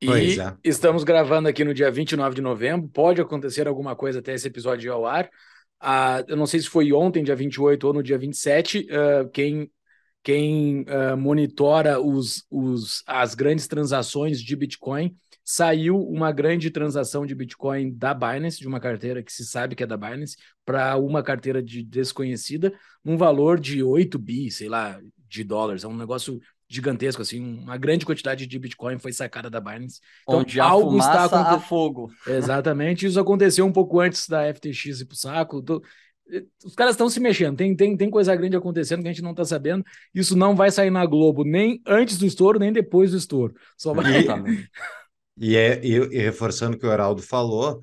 E é. estamos gravando aqui no dia 29 de novembro. Pode acontecer alguma coisa até esse episódio ir ao ar. Ah, eu não sei se foi ontem, dia 28, ou no dia 27. Uh, ah, quem quem uh, monitora os, os, as grandes transações de Bitcoin saiu uma grande transação de Bitcoin da Binance, de uma carteira que se sabe que é da Binance, para uma carteira de desconhecida, num valor de 8 bi, sei lá, de dólares. É um negócio gigantesco, assim, uma grande quantidade de Bitcoin foi sacada da Binance. Então, Onde algo está acontecendo. a fogo. Exatamente, isso aconteceu um pouco antes da FTX ir o saco. Tô... Eh, os caras estão se mexendo, tem, tem, tem coisa grande acontecendo que a gente não está sabendo. Isso não vai sair na Globo nem antes do estouro, nem depois do estouro. Só vai. E, é, e, e reforçando o que o Heraldo falou,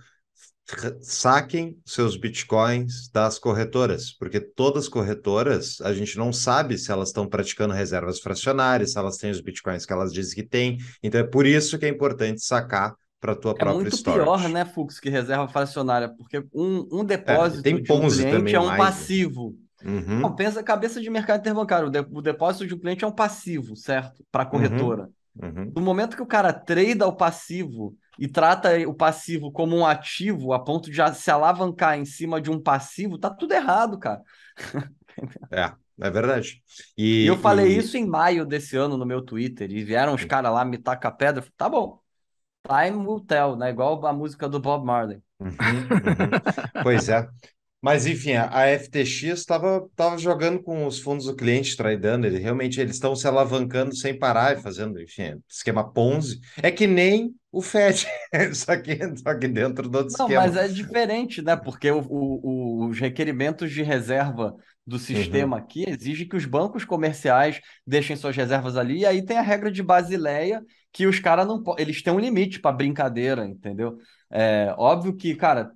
saquem seus bitcoins das corretoras, porque todas as corretoras, a gente não sabe se elas estão praticando reservas fracionárias, se elas têm os bitcoins que elas dizem que têm. Então é por isso que é importante sacar para tua é própria muito storage. pior, né, Fux, que reserva fracionária, porque um, um é, depósito é, tem de um cliente também, é um mais, né? passivo. Uhum. Não, pensa cabeça de mercado interbancário, o, depósito de um cliente é um passivo, certo? Para a uhum. corretora. Uhum. Uhum. No momento que o cara trade o passivo e trata o passivo como um ativo, a ponto de já se alavancar em cima de um passivo, tá tudo errado, cara. é, é verdade. E, e eu falei e... isso em maio desse ano no meu Twitter, e vieram os caras lá me tacar pedra, falei, tá bom. Time will tell, né? Igual a música do Bob Marley. Uhum, uhum. pois é. Mas enfim, a FTX estava tava jogando com os fundos do cliente, traidando ele. Realmente eles estão se alavancando sem parar e fazendo, enfim, esquema Ponzi. É que nem o Fed, só que, só que dentro do outro Não, esquema. Mas é diferente, né? Porque o, o, os requerimentos de reserva do uhum. sistema uhum. aqui exige que os bancos comerciais deixem suas reservas ali. E aí tem a regra de Basileia que os caras não eles têm um limite para brincadeira, entendeu? É óbvio que, cara,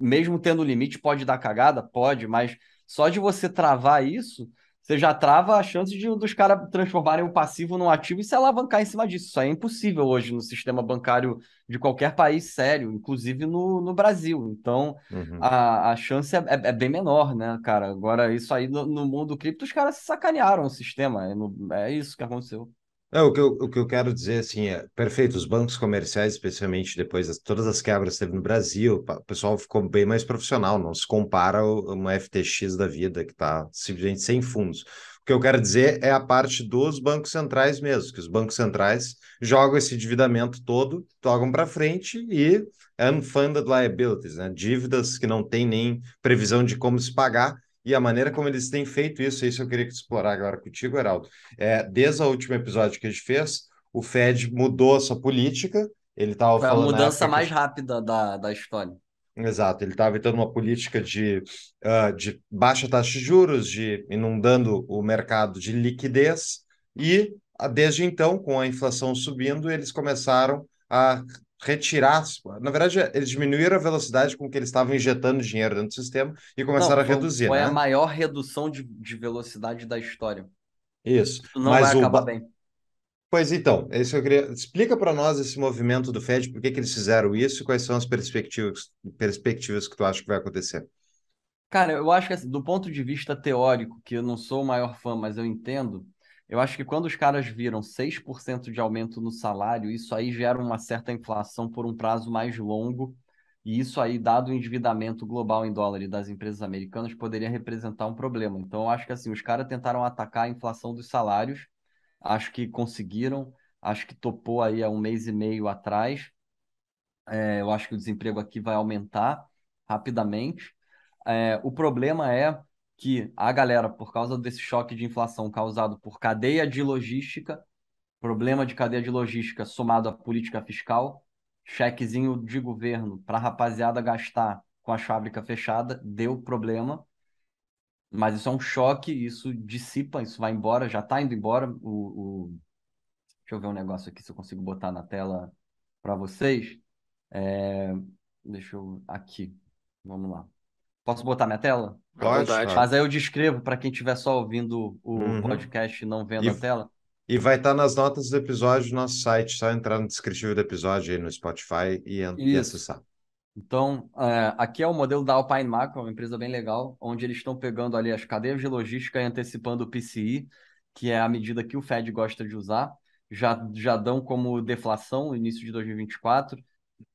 mesmo tendo limite, pode dar cagada? Pode, mas só de você travar isso, você já trava a chance de um dos caras transformarem o passivo num ativo e se alavancar em cima disso. Isso aí é impossível hoje no sistema bancário de qualquer país sério, inclusive no, no Brasil. Então, uhum. a, a chance é, é, é, bem menor, né, cara? Agora, isso aí no, no mundo cripto, os caras se sacanearam o sistema. É, no, é isso que aconteceu. É, o, que eu, o que eu quero dizer, assim, é perfeito, os bancos comerciais, especialmente depois de todas as quebras que teve no Brasil, o pessoal ficou bem mais profissional, não se compara uma FTX da vida, que está simplesmente sem fundos. O que eu quero dizer é a parte dos bancos centrais mesmo, que os bancos centrais jogam esse endividamento todo, jogam para frente e unfunded liabilities, né? dívidas que não tem nem previsão de como se pagar, e a maneira como eles têm feito isso, isso eu queria explorar agora contigo, Heraldo. É, desde o último episódio que a gente fez, o Fed mudou a sua política, ele estava Foi a né, mudança época... mais rápida da, da história. Exato, ele estava evitando uma política de, uh, de baixa taxa de juros, de inundando o mercado de liquidez, e desde então, com a inflação subindo, eles começaram a retirar, na verdade, eles diminuíram a velocidade com que eles estavam injetando dinheiro dentro do sistema e começaram não, a reduzir. Foi né? a maior redução de, de velocidade da história. Isso. Isso não Mas vai acabar bem. Pois então, é isso eu queria... explica para nós esse movimento do Fed, por que, que eles fizeram isso e quais são as perspectivas, perspectivas que tu acha que vai acontecer? Cara, eu acho que assim, do ponto de vista teórico, que eu não sou o maior fã, mas eu entendo, eu acho que quando os caras viram 6% de aumento no salário, isso aí gera uma certa inflação por um prazo mais longo. E isso aí, dado o endividamento global em dólar das empresas americanas, poderia representar um problema. Então, eu acho que assim, os caras tentaram atacar a inflação dos salários, acho que conseguiram, acho que topou aí há um mês e meio atrás. É, eu acho que o desemprego aqui vai aumentar rapidamente. É, o problema é que a galera, por causa desse choque de inflação causado por cadeia de logística, problema de cadeia de logística somado à política fiscal, chequezinho de governo para a rapaziada gastar com a fábrica fechada, deu problema. Mas isso é um choque, isso dissipa, isso vai embora, já está indo embora. O, o... Deixa eu ver um negócio aqui, se eu consigo botar na tela para vocês. É... Deixa eu. Aqui. Vamos lá. Posso botar minha tela? Pode. Mas aí eu descrevo para quem estiver só ouvindo o uhum. podcast e não vendo e, a tela. E vai estar tá nas notas do episódio do nosso site. Só entrar no descritivo do episódio aí no Spotify e, e acessar. Então, é, aqui é o modelo da Alpine Macro, uma empresa bem legal, onde eles estão pegando ali as cadeias de logística e antecipando o PCI, que é a medida que o Fed gosta de usar. Já, já dão como deflação no início de 2024.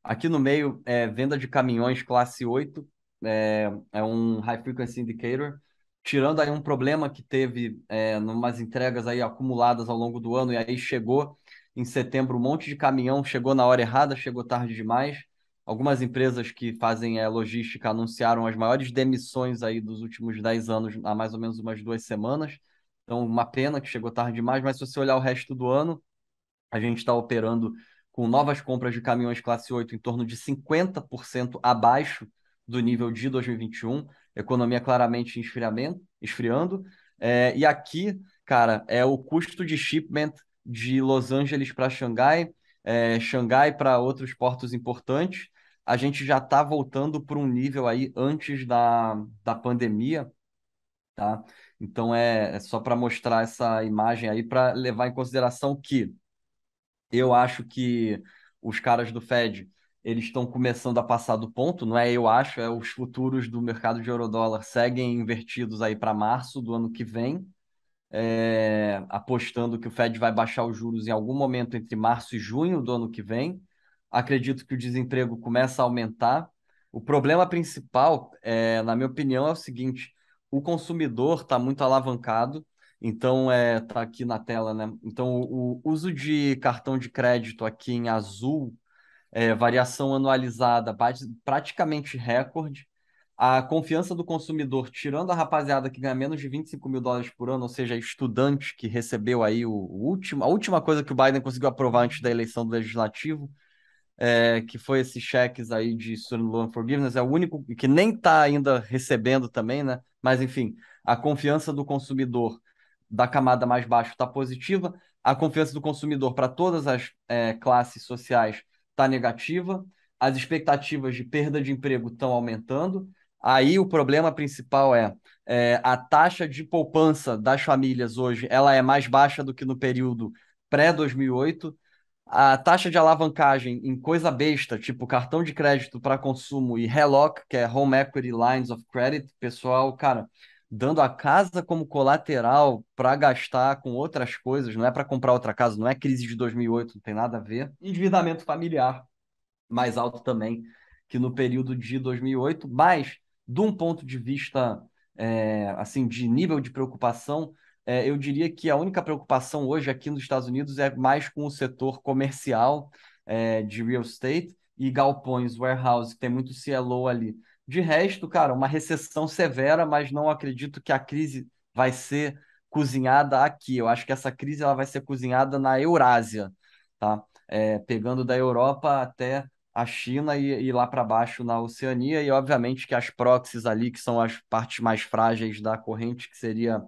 Aqui no meio é venda de caminhões classe 8, é, é um high frequency indicator, tirando aí um problema que teve é, umas entregas aí acumuladas ao longo do ano, e aí chegou em setembro um monte de caminhão, chegou na hora errada, chegou tarde demais. Algumas empresas que fazem é, logística anunciaram as maiores demissões aí dos últimos 10 anos, há mais ou menos umas duas semanas. Então, uma pena que chegou tarde demais, mas se você olhar o resto do ano, a gente está operando com novas compras de caminhões classe 8 em torno de 50% abaixo do nível de 2021, economia claramente esfriamento, esfriando. É, e aqui, cara, é o custo de shipment de Los Angeles para Xangai, é, Xangai para outros portos importantes. A gente já está voltando para um nível aí antes da, da pandemia, tá? Então é, é só para mostrar essa imagem aí para levar em consideração que eu acho que os caras do Fed eles estão começando a passar do ponto, não é? Eu acho, é os futuros do mercado de eurodólar seguem invertidos aí para março do ano que vem, é, apostando que o Fed vai baixar os juros em algum momento entre março e junho do ano que vem. Acredito que o desemprego começa a aumentar. O problema principal, é, na minha opinião, é o seguinte: o consumidor está muito alavancado. Então, é, tá aqui na tela, né? Então, o uso de cartão de crédito aqui em azul é, variação anualizada praticamente recorde, a confiança do consumidor, tirando a rapaziada que ganha menos de 25 mil dólares por ano, ou seja, estudante que recebeu aí o, o último, a última coisa que o Biden conseguiu aprovar antes da eleição do legislativo, é, que foi esses cheques aí de student loan forgiveness, é o único que nem está ainda recebendo também, né? Mas enfim, a confiança do consumidor da camada mais baixa está positiva, a confiança do consumidor para todas as é, classes sociais está negativa, as expectativas de perda de emprego estão aumentando. Aí o problema principal é, é, a taxa de poupança das famílias hoje ela é mais baixa do que no período pré-2008. A taxa de alavancagem em coisa besta, tipo cartão de crédito para consumo e HELOC, que é Home Equity Lines of Credit, pessoal, cara, dando a casa como colateral para gastar com outras coisas, não é para comprar outra casa, não é crise de 2008, não tem nada a ver. Endividamento familiar mais alto também que no período de 2008, mas de um ponto de vista é, assim de nível de preocupação, é, eu diria que a única preocupação hoje aqui nos Estados Unidos é mais com o setor comercial é, de real estate e galpões, warehouse, que tem muito CLO ali de resto, cara, uma recessão severa, mas não acredito que a crise vai ser cozinhada aqui. Eu acho que essa crise ela vai ser cozinhada na Eurásia, tá? É, pegando da Europa até a China e, e lá para baixo na Oceania, e obviamente que as proxies ali, que são as partes mais frágeis da corrente, que seria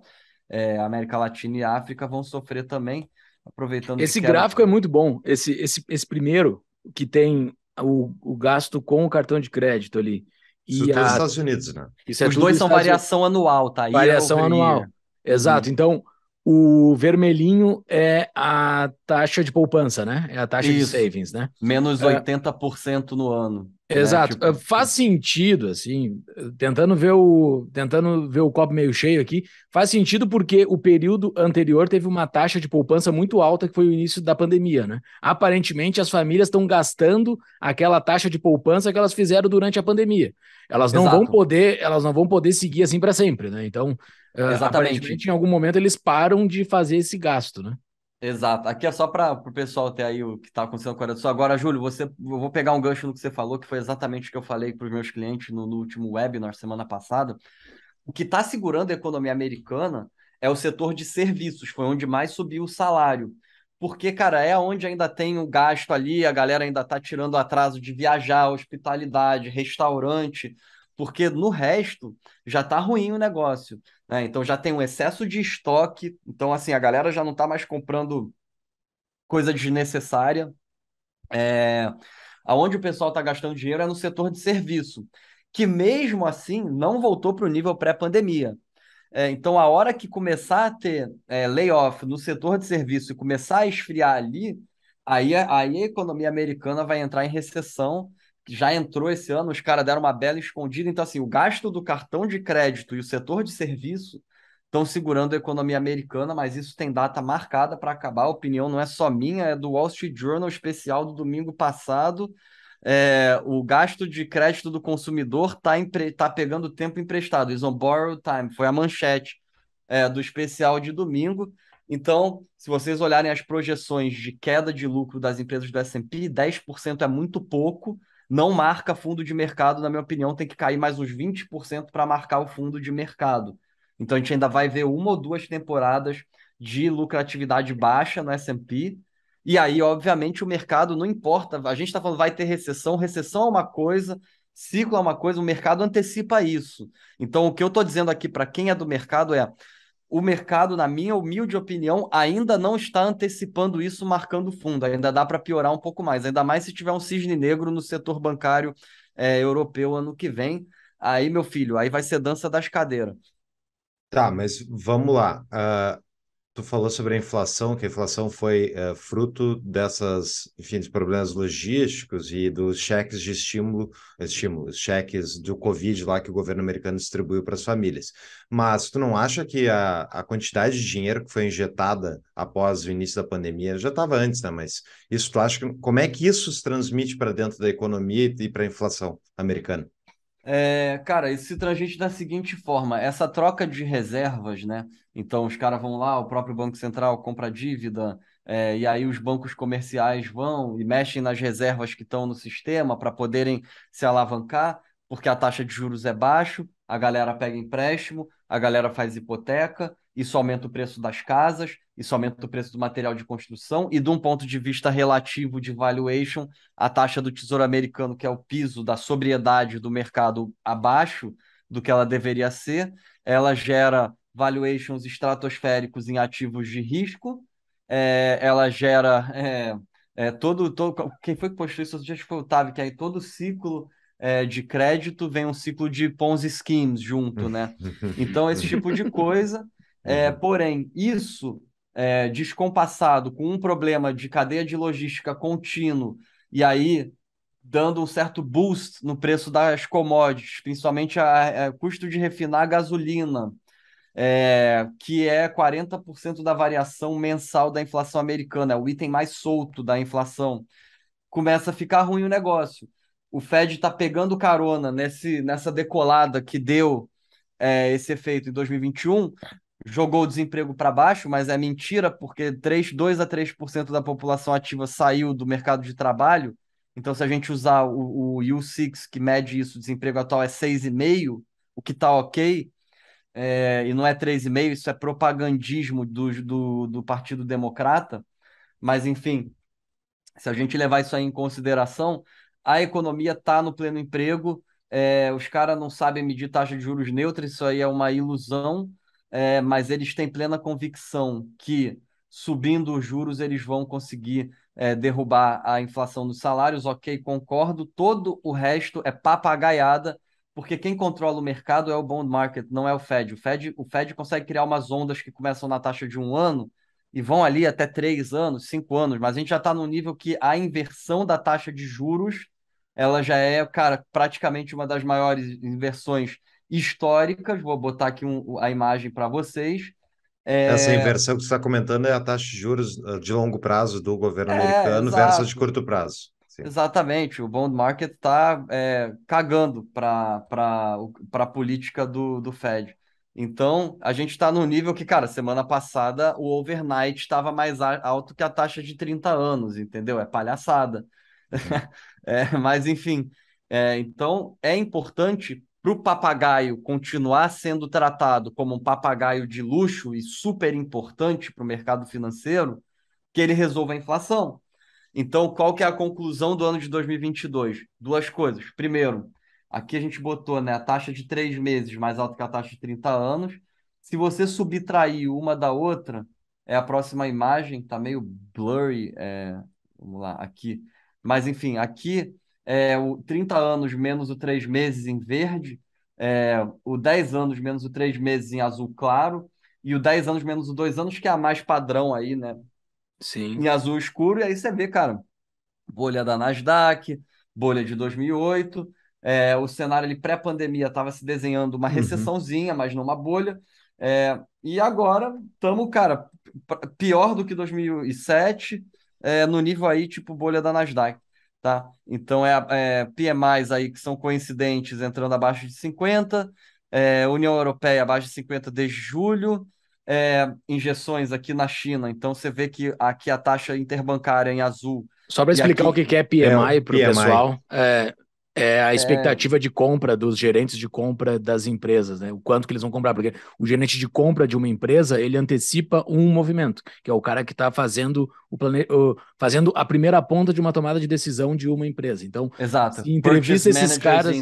é, América Latina e África, vão sofrer também. Aproveitando esse gráfico era... é muito bom. Esse, esse, esse primeiro que tem o, o gasto com o cartão de crédito ali. Isso e é a... Estados Unidos, né? Isso é Os dois são Estados... variação anual, tá? Variação anual. Exato. Uhum. Então, o vermelhinho é a taxa de poupança, né? É a taxa Isso. de savings, né? Menos é... 80% no ano. Né, Exato. Né? Tipo... Ah, faz sentido, assim, tentando ver, o, tentando ver o copo meio cheio aqui, faz sentido porque o período anterior teve uma taxa de poupança muito alta, que foi o início da pandemia, né? Aparentemente, as famílias estão gastando aquela taxa de poupança que elas fizeram durante a pandemia. Elas não Exato. vão poder, elas não vão poder seguir assim para sempre, né? Então, ah, Exatamente. aparentemente, em algum momento, eles param de fazer esse gasto, né? Exato. Aqui é só para o pessoal ter aí o que está acontecendo na Coreia do Sul. Agora, Júlio, você, eu vou pegar um gancho no que você falou, que foi exatamente o que eu falei para os meus clientes no, no, último webinar semana passada. O que está segurando a economia americana é o setor de serviços, foi onde mais subiu o salário. Porque, cara, é onde ainda tem o gasto ali, a galera ainda está tirando atraso de viajar, hospitalidade, restaurante porque no resto já tá ruim o negócio. Né? Então já tem um excesso de estoque, então assim, a galera já não tá mais comprando coisa desnecessária. É... Aonde o pessoal está gastando dinheiro é no setor de serviço, que mesmo assim não voltou para o nível pré-pandemia. É, então, a hora que começar a ter é, layoff no setor de serviço e começar a esfriar ali, aí, aí a economia americana vai entrar em recessão já entrou esse ano, os caras deram uma bela escondida. Então, assim, o gasto do cartão de crédito e o setor de serviço estão segurando a economia americana, mas isso tem data marcada para acabar. A opinião não é só minha, é do Wall Street Journal especial do domingo passado. É, o gasto de crédito do consumidor está tá pegando tempo emprestado. Is on borrow time, foi a manchete é, do especial de domingo. Então, se vocês olharem as projeções de queda de lucro das empresas do S&P, 10% é muito pouco não marca fundo de mercado, na minha opinião, tem que cair mais uns 20% para marcar o fundo de mercado. Então a gente ainda vai ver uma ou duas temporadas de lucratividade baixa no S&P. E aí, obviamente, o mercado não importa. A gente está falando vai ter recessão. Recessão é uma coisa, ciclo é uma coisa. O mercado antecipa isso. Então, o que eu estou dizendo aqui para quem é do mercado é o mercado, na minha humilde opinião, ainda não está antecipando isso, marcando fundo. Ainda dá para piorar um pouco mais, ainda mais se tiver um cisne negro no setor bancário é, europeu ano que vem. Aí, meu filho, aí vai ser dança das cadeiras. Tá, mas vamos lá. Uh, tu falou sobre a inflação, que a inflação foi eh, fruto dessas, enfim, dos problemas logísticos e dos cheques de estímulo, estímulos, cheques do Covid lá que o governo americano distribuiu para as famílias. Mas tu não acha que a, a quantidade de dinheiro que foi injetada após o início da pandemia, já estava antes, né? Mas isso tu acha que, como é que isso se transmite para dentro da economia e para a inflação americana? É, cara, isso se transmite da seguinte forma: essa troca de reservas, né? Então os caras vão lá, o próprio Banco Central compra dívida, é, e aí os bancos comerciais vão e mexem nas reservas que estão no sistema para poderem se alavancar, porque a taxa de juros é baixo, a galera pega empréstimo, a galera faz hipoteca, isso aumenta o preço das casas, isso aumenta o preço do material de construção, e de um ponto de vista relativo de valuation, a taxa do Tesouro Americano, que é o piso da sobriedade do mercado abaixo do que ela deveria ser, ela gera valuations estratosféricos em ativos de risco, é, ela gera é, é, todo, todo. Quem foi que postou isso? Acho que foi o que aí todo ciclo é, de crédito vem um ciclo de Ponzi Schemes junto, né? Então, esse tipo de coisa. É, uhum. porém, isso é, descompassado, com um problema de cadeia de logística contínuo, e aí dando um certo boost no preço das commodities, principalmente a, a é, custo de refinar a gasolina, é, que é 40% da variação mensal da inflação americana, é o item mais solto da inflação, começa a ficar ruim o negócio. O Fed está pegando carona nesse, nessa decolada que deu é, esse efeito em 2021 jogou o desemprego para baixo, mas é mentira, porque 3, 2 a 3% da população ativa saiu do mercado de trabalho. Então, se a gente usar o, o U6, que mede isso, o desemprego atual é 6,5%, o que está ok, é, e não é 3,5%, isso é propagandismo do, do, do Partido Democrata. Mas, enfim, se a gente levar isso aí em consideração, a economia está no pleno emprego, é, os caras não sabem medir taxa de juros neutra, isso aí é uma ilusão é, mas eles têm plena convicção que subindo os juros eles vão conseguir é, derrubar a inflação dos salários. Ok, concordo. Todo o resto é papagaiada, porque quem controla o mercado é o bond market, não é o Fed. O Fed, o Fed consegue criar umas ondas que começam na taxa de um ano e vão ali até três anos, cinco anos, mas a gente já está no nível que a inversão da taxa de juros ela já é, cara, praticamente uma das maiores inversões históricas. Vou botar aqui um, a imagem para vocês. É... Essa inversão que você está comentando é a taxa de juros ah, de longo prazo do governo é, americano versus de curto prazo. Sim. Exatamente, o bond market está é, cagando para a política do, do Fed. Então, a gente está no nível que, cara, semana passada o overnight estava mais alto que a taxa de 30 anos, entendeu? É palhaçada. é, mas, enfim, é, então é importante para o papagaio continuar sendo tratado como um papagaio de luxo e super importante para o mercado financeiro, que ele resolva a inflação. Então, qual que é a conclusão do ano de 2022? Duas coisas. Primeiro, aqui a gente botou né, a taxa de três meses mais alta que a taxa de 30 anos. Se você subtrair uma da outra, é a próxima imagem, está meio blurry, é... vamos lá, aqui. Mas, enfim, aqui é, o 30 anos menos o 3 meses em verde, é, o 10 anos menos o 3 meses em azul claro, e o 10 anos menos o 2 anos, que é a mais padrão aí, né? Sim. Em azul escuro, e aí você vê, cara, bolha da Nasdaq, bolha de 2008, é, o cenário ali pré-pandemia estava se desenhando uma uhum. recessãozinha, uhum. mas numa bolha, é, e agora estamos, cara, pior do que 2007, é, no nível aí, tipo bolha da Nasdaq tá? Então é, é PMIs aí que são coincidentes entrando abaixo de 50, é, União Europeia abaixo de 50 desde julho, é, injeções aqui na China. Então você vê que aqui a taxa interbancária em azul. Só para explicar aqui... o que é PMI é, para o pessoal, é, é a é. expectativa é. de compra dos gerentes de compra das empresas, né? O quanto que eles vão comprar, porque o gerente de compra de uma empresa ele antecipa um movimento, que é o cara que está fazendo o plane... fazendo a primeira ponta de uma tomada de decisão de uma empresa. Então, Exato. se entrevista Purchase esses caras,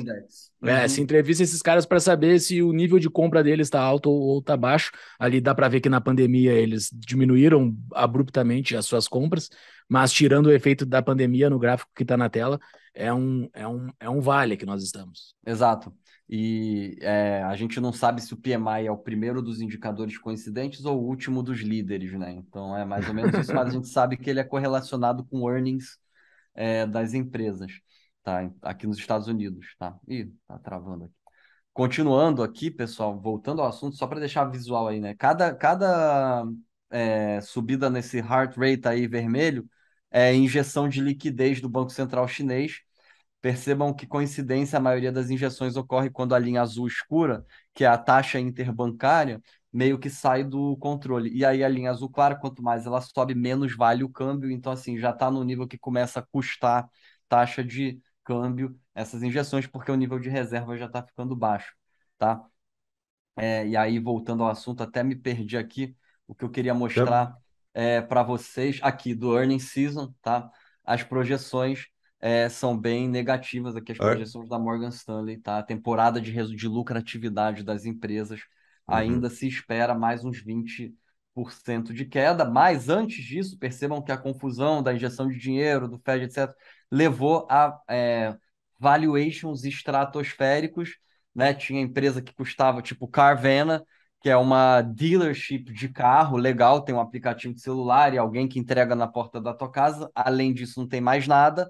é, uhum. se entrevista esses caras para saber se o nível de compra deles está alto ou está baixo. Ali dá para ver que na pandemia eles diminuíram abruptamente as suas compras mas tirando o efeito da pandemia no gráfico que está na tela, é um, é, um, é um vale que nós estamos. Exato. E é, a gente não sabe se o PMI é o primeiro dos indicadores coincidentes ou o último dos líderes, né? Então é mais ou menos isso, mas a gente sabe que ele é correlacionado com earnings é, das empresas, tá? Aqui nos Estados Unidos, tá? Ih, tá travando aqui. Continuando aqui, pessoal, voltando ao assunto, só para deixar visual aí, né? Cada, cada é, subida nesse heart rate aí vermelho é, injeção de liquidez do Banco Central Chinês. Percebam que coincidência, a maioria das injeções ocorre quando a linha azul escura, que é a taxa interbancária, meio que sai do controle. E aí a linha azul clara, quanto mais ela sobe, menos vale o câmbio. Então, assim, já está no nível que começa a custar taxa de câmbio essas injeções, porque o nível de reserva já está ficando baixo, tá? É, e aí, voltando ao assunto, até me perdi aqui. O que eu queria tá. mostrar é, para vocês aqui do earning season, tá? As projeções é, são bem negativas aqui, as é. projeções da Morgan Stanley, tá? A temporada de, de lucratividade das empresas uhum. ainda se espera mais uns 20 de queda, mas antes disso, percebam que a confusão da injeção de dinheiro, do Fed, etc., levou a é, valuations estratosféricos, né? Tinha empresa que custava, tipo, Carvana, que é uma dealership de carro legal, tem um aplicativo de celular e alguém que entrega na porta da tua casa. Além disso, não tem mais nada.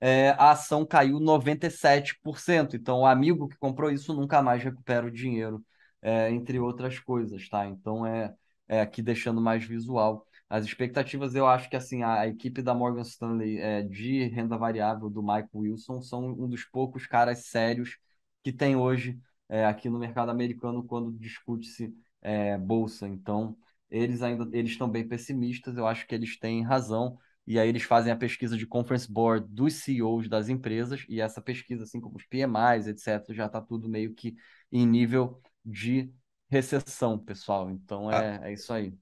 É, a ação caiu 97%. Então, o amigo que comprou isso nunca mais recupera o dinheiro, é, entre outras coisas, tá? Então, é, é, aqui deixando mais visual. As expectativas, eu acho que assim a, a equipe da Morgan Stanley é, de renda variável do Michael Wilson são um dos poucos caras sérios que tem hoje é, aqui no mercado americano quando discute-se é, bolsa. Então, eles ainda eles estão bem pessimistas, eu acho que eles têm razão. E aí eles fazem a pesquisa de conference board dos CEOs das empresas, e essa pesquisa, assim como os PMIs, etc., já está tudo meio que em nível de recessão, pessoal. Então ah. é, ah, é isso aí.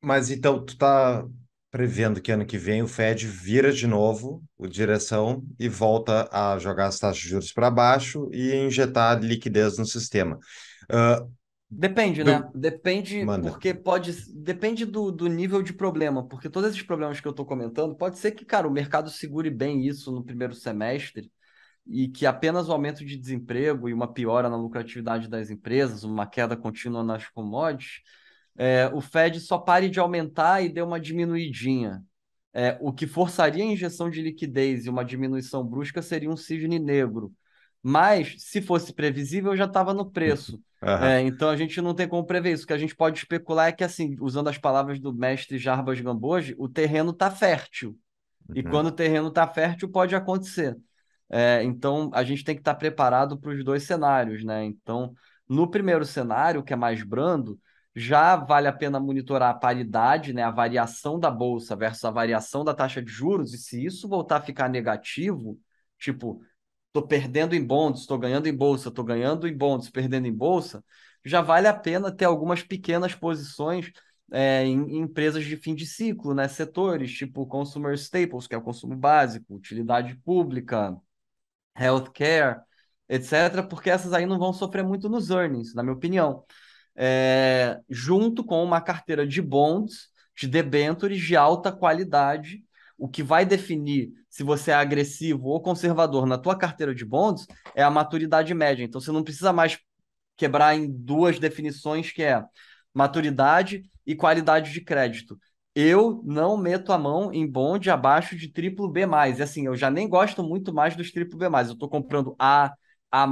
Mas então tu tá prevendo que ano que vem o Fed vira de novo o direção e volta a jogar as taxas de juros para baixo e injetar liquidez no sistema. Uh, Depende, do... né? Depende, Manda. porque pode. Depende do, do nível de problema, porque todos esses problemas que eu estou comentando, pode ser que, cara, o mercado segure bem isso no primeiro semestre e que apenas o aumento de desemprego e uma piora na lucratividade das empresas, uma queda contínua nas commodities é, o Fed só pare de aumentar e dê uma diminuidinha. É, o que forçaria a injeção de liquidez e uma diminuição brusca seria um cisne negro. Mas, se fosse previsível, já estava no preço. Uhum. É, então, a gente não tem como prever isso. O que a gente pode especular é que, assim, usando as palavras do mestre Jarbas Gamboge, o terreno está fértil. Uhum. E quando o terreno está fértil, pode acontecer. É, então, a gente tem que estar tá preparado para os dois cenários, né? Então, no primeiro cenário, que é mais brando, já vale a pena monitorar a paridade, né, a variação da bolsa versus a variação da taxa de juros, e se isso voltar a ficar negativo, tipo, estou perdendo em bonds, estou ganhando em bolsa, estou ganhando em bonds, perdendo em bolsa, já vale a pena ter algumas pequenas posições é, em, em, empresas de fim de ciclo, né? setores tipo consumer staples, que é o consumo básico, utilidade pública, healthcare, etc., porque essas aí não vão sofrer muito nos earnings, na minha opinião é, junto com uma carteira de bonds, de debentures de alta qualidade, o que vai definir se você é agressivo ou conservador na tua carteira de bonds é a maturidade média. Então você não precisa mais quebrar em duas definições que é maturidade e qualidade de crédito. Eu não meto a mão em bonde abaixo de triplo B+. E assim, eu já nem gosto muito mais dos triplo B+. Eu estou comprando A, A+,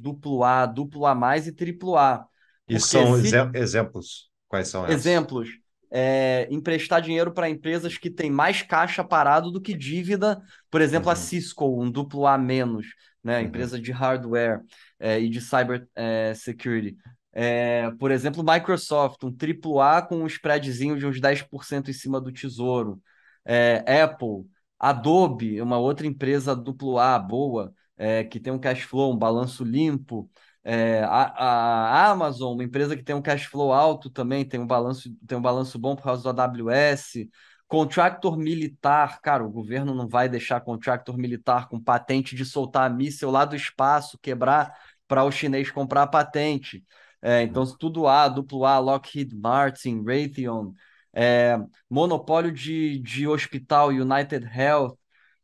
duplo A, duplo A+, e triplo A. E Porque são se... exemplos. Quais são esses? Exemplos. É, emprestar dinheiro para empresas que têm mais caixa parado do que dívida, por exemplo, uhum. a Cisco, um duplo A menos, né? Uhum. Empresa de hardware é, e de cyber é, security. É, por exemplo, Microsoft, um triplo A com um spreadzinho de uns 10% em cima do tesouro. É, Apple, Adobe, uma outra empresa duplo A boa, é, que tem um cash flow, um balanço limpo. É, a, a, Amazon, uma empresa que tem um cash flow alto também, tem um balanço, tem um balanço bom por causa do AWS. Contractor militar, cara, o governo não vai deixar contractor militar com patente de soltar a míssil lá do espaço, quebrar para o chinês comprar a patente. É, então, uhum. tudo A, duplo A, Lockheed Martin, Raytheon, é, monopólio de, de hospital, United Health.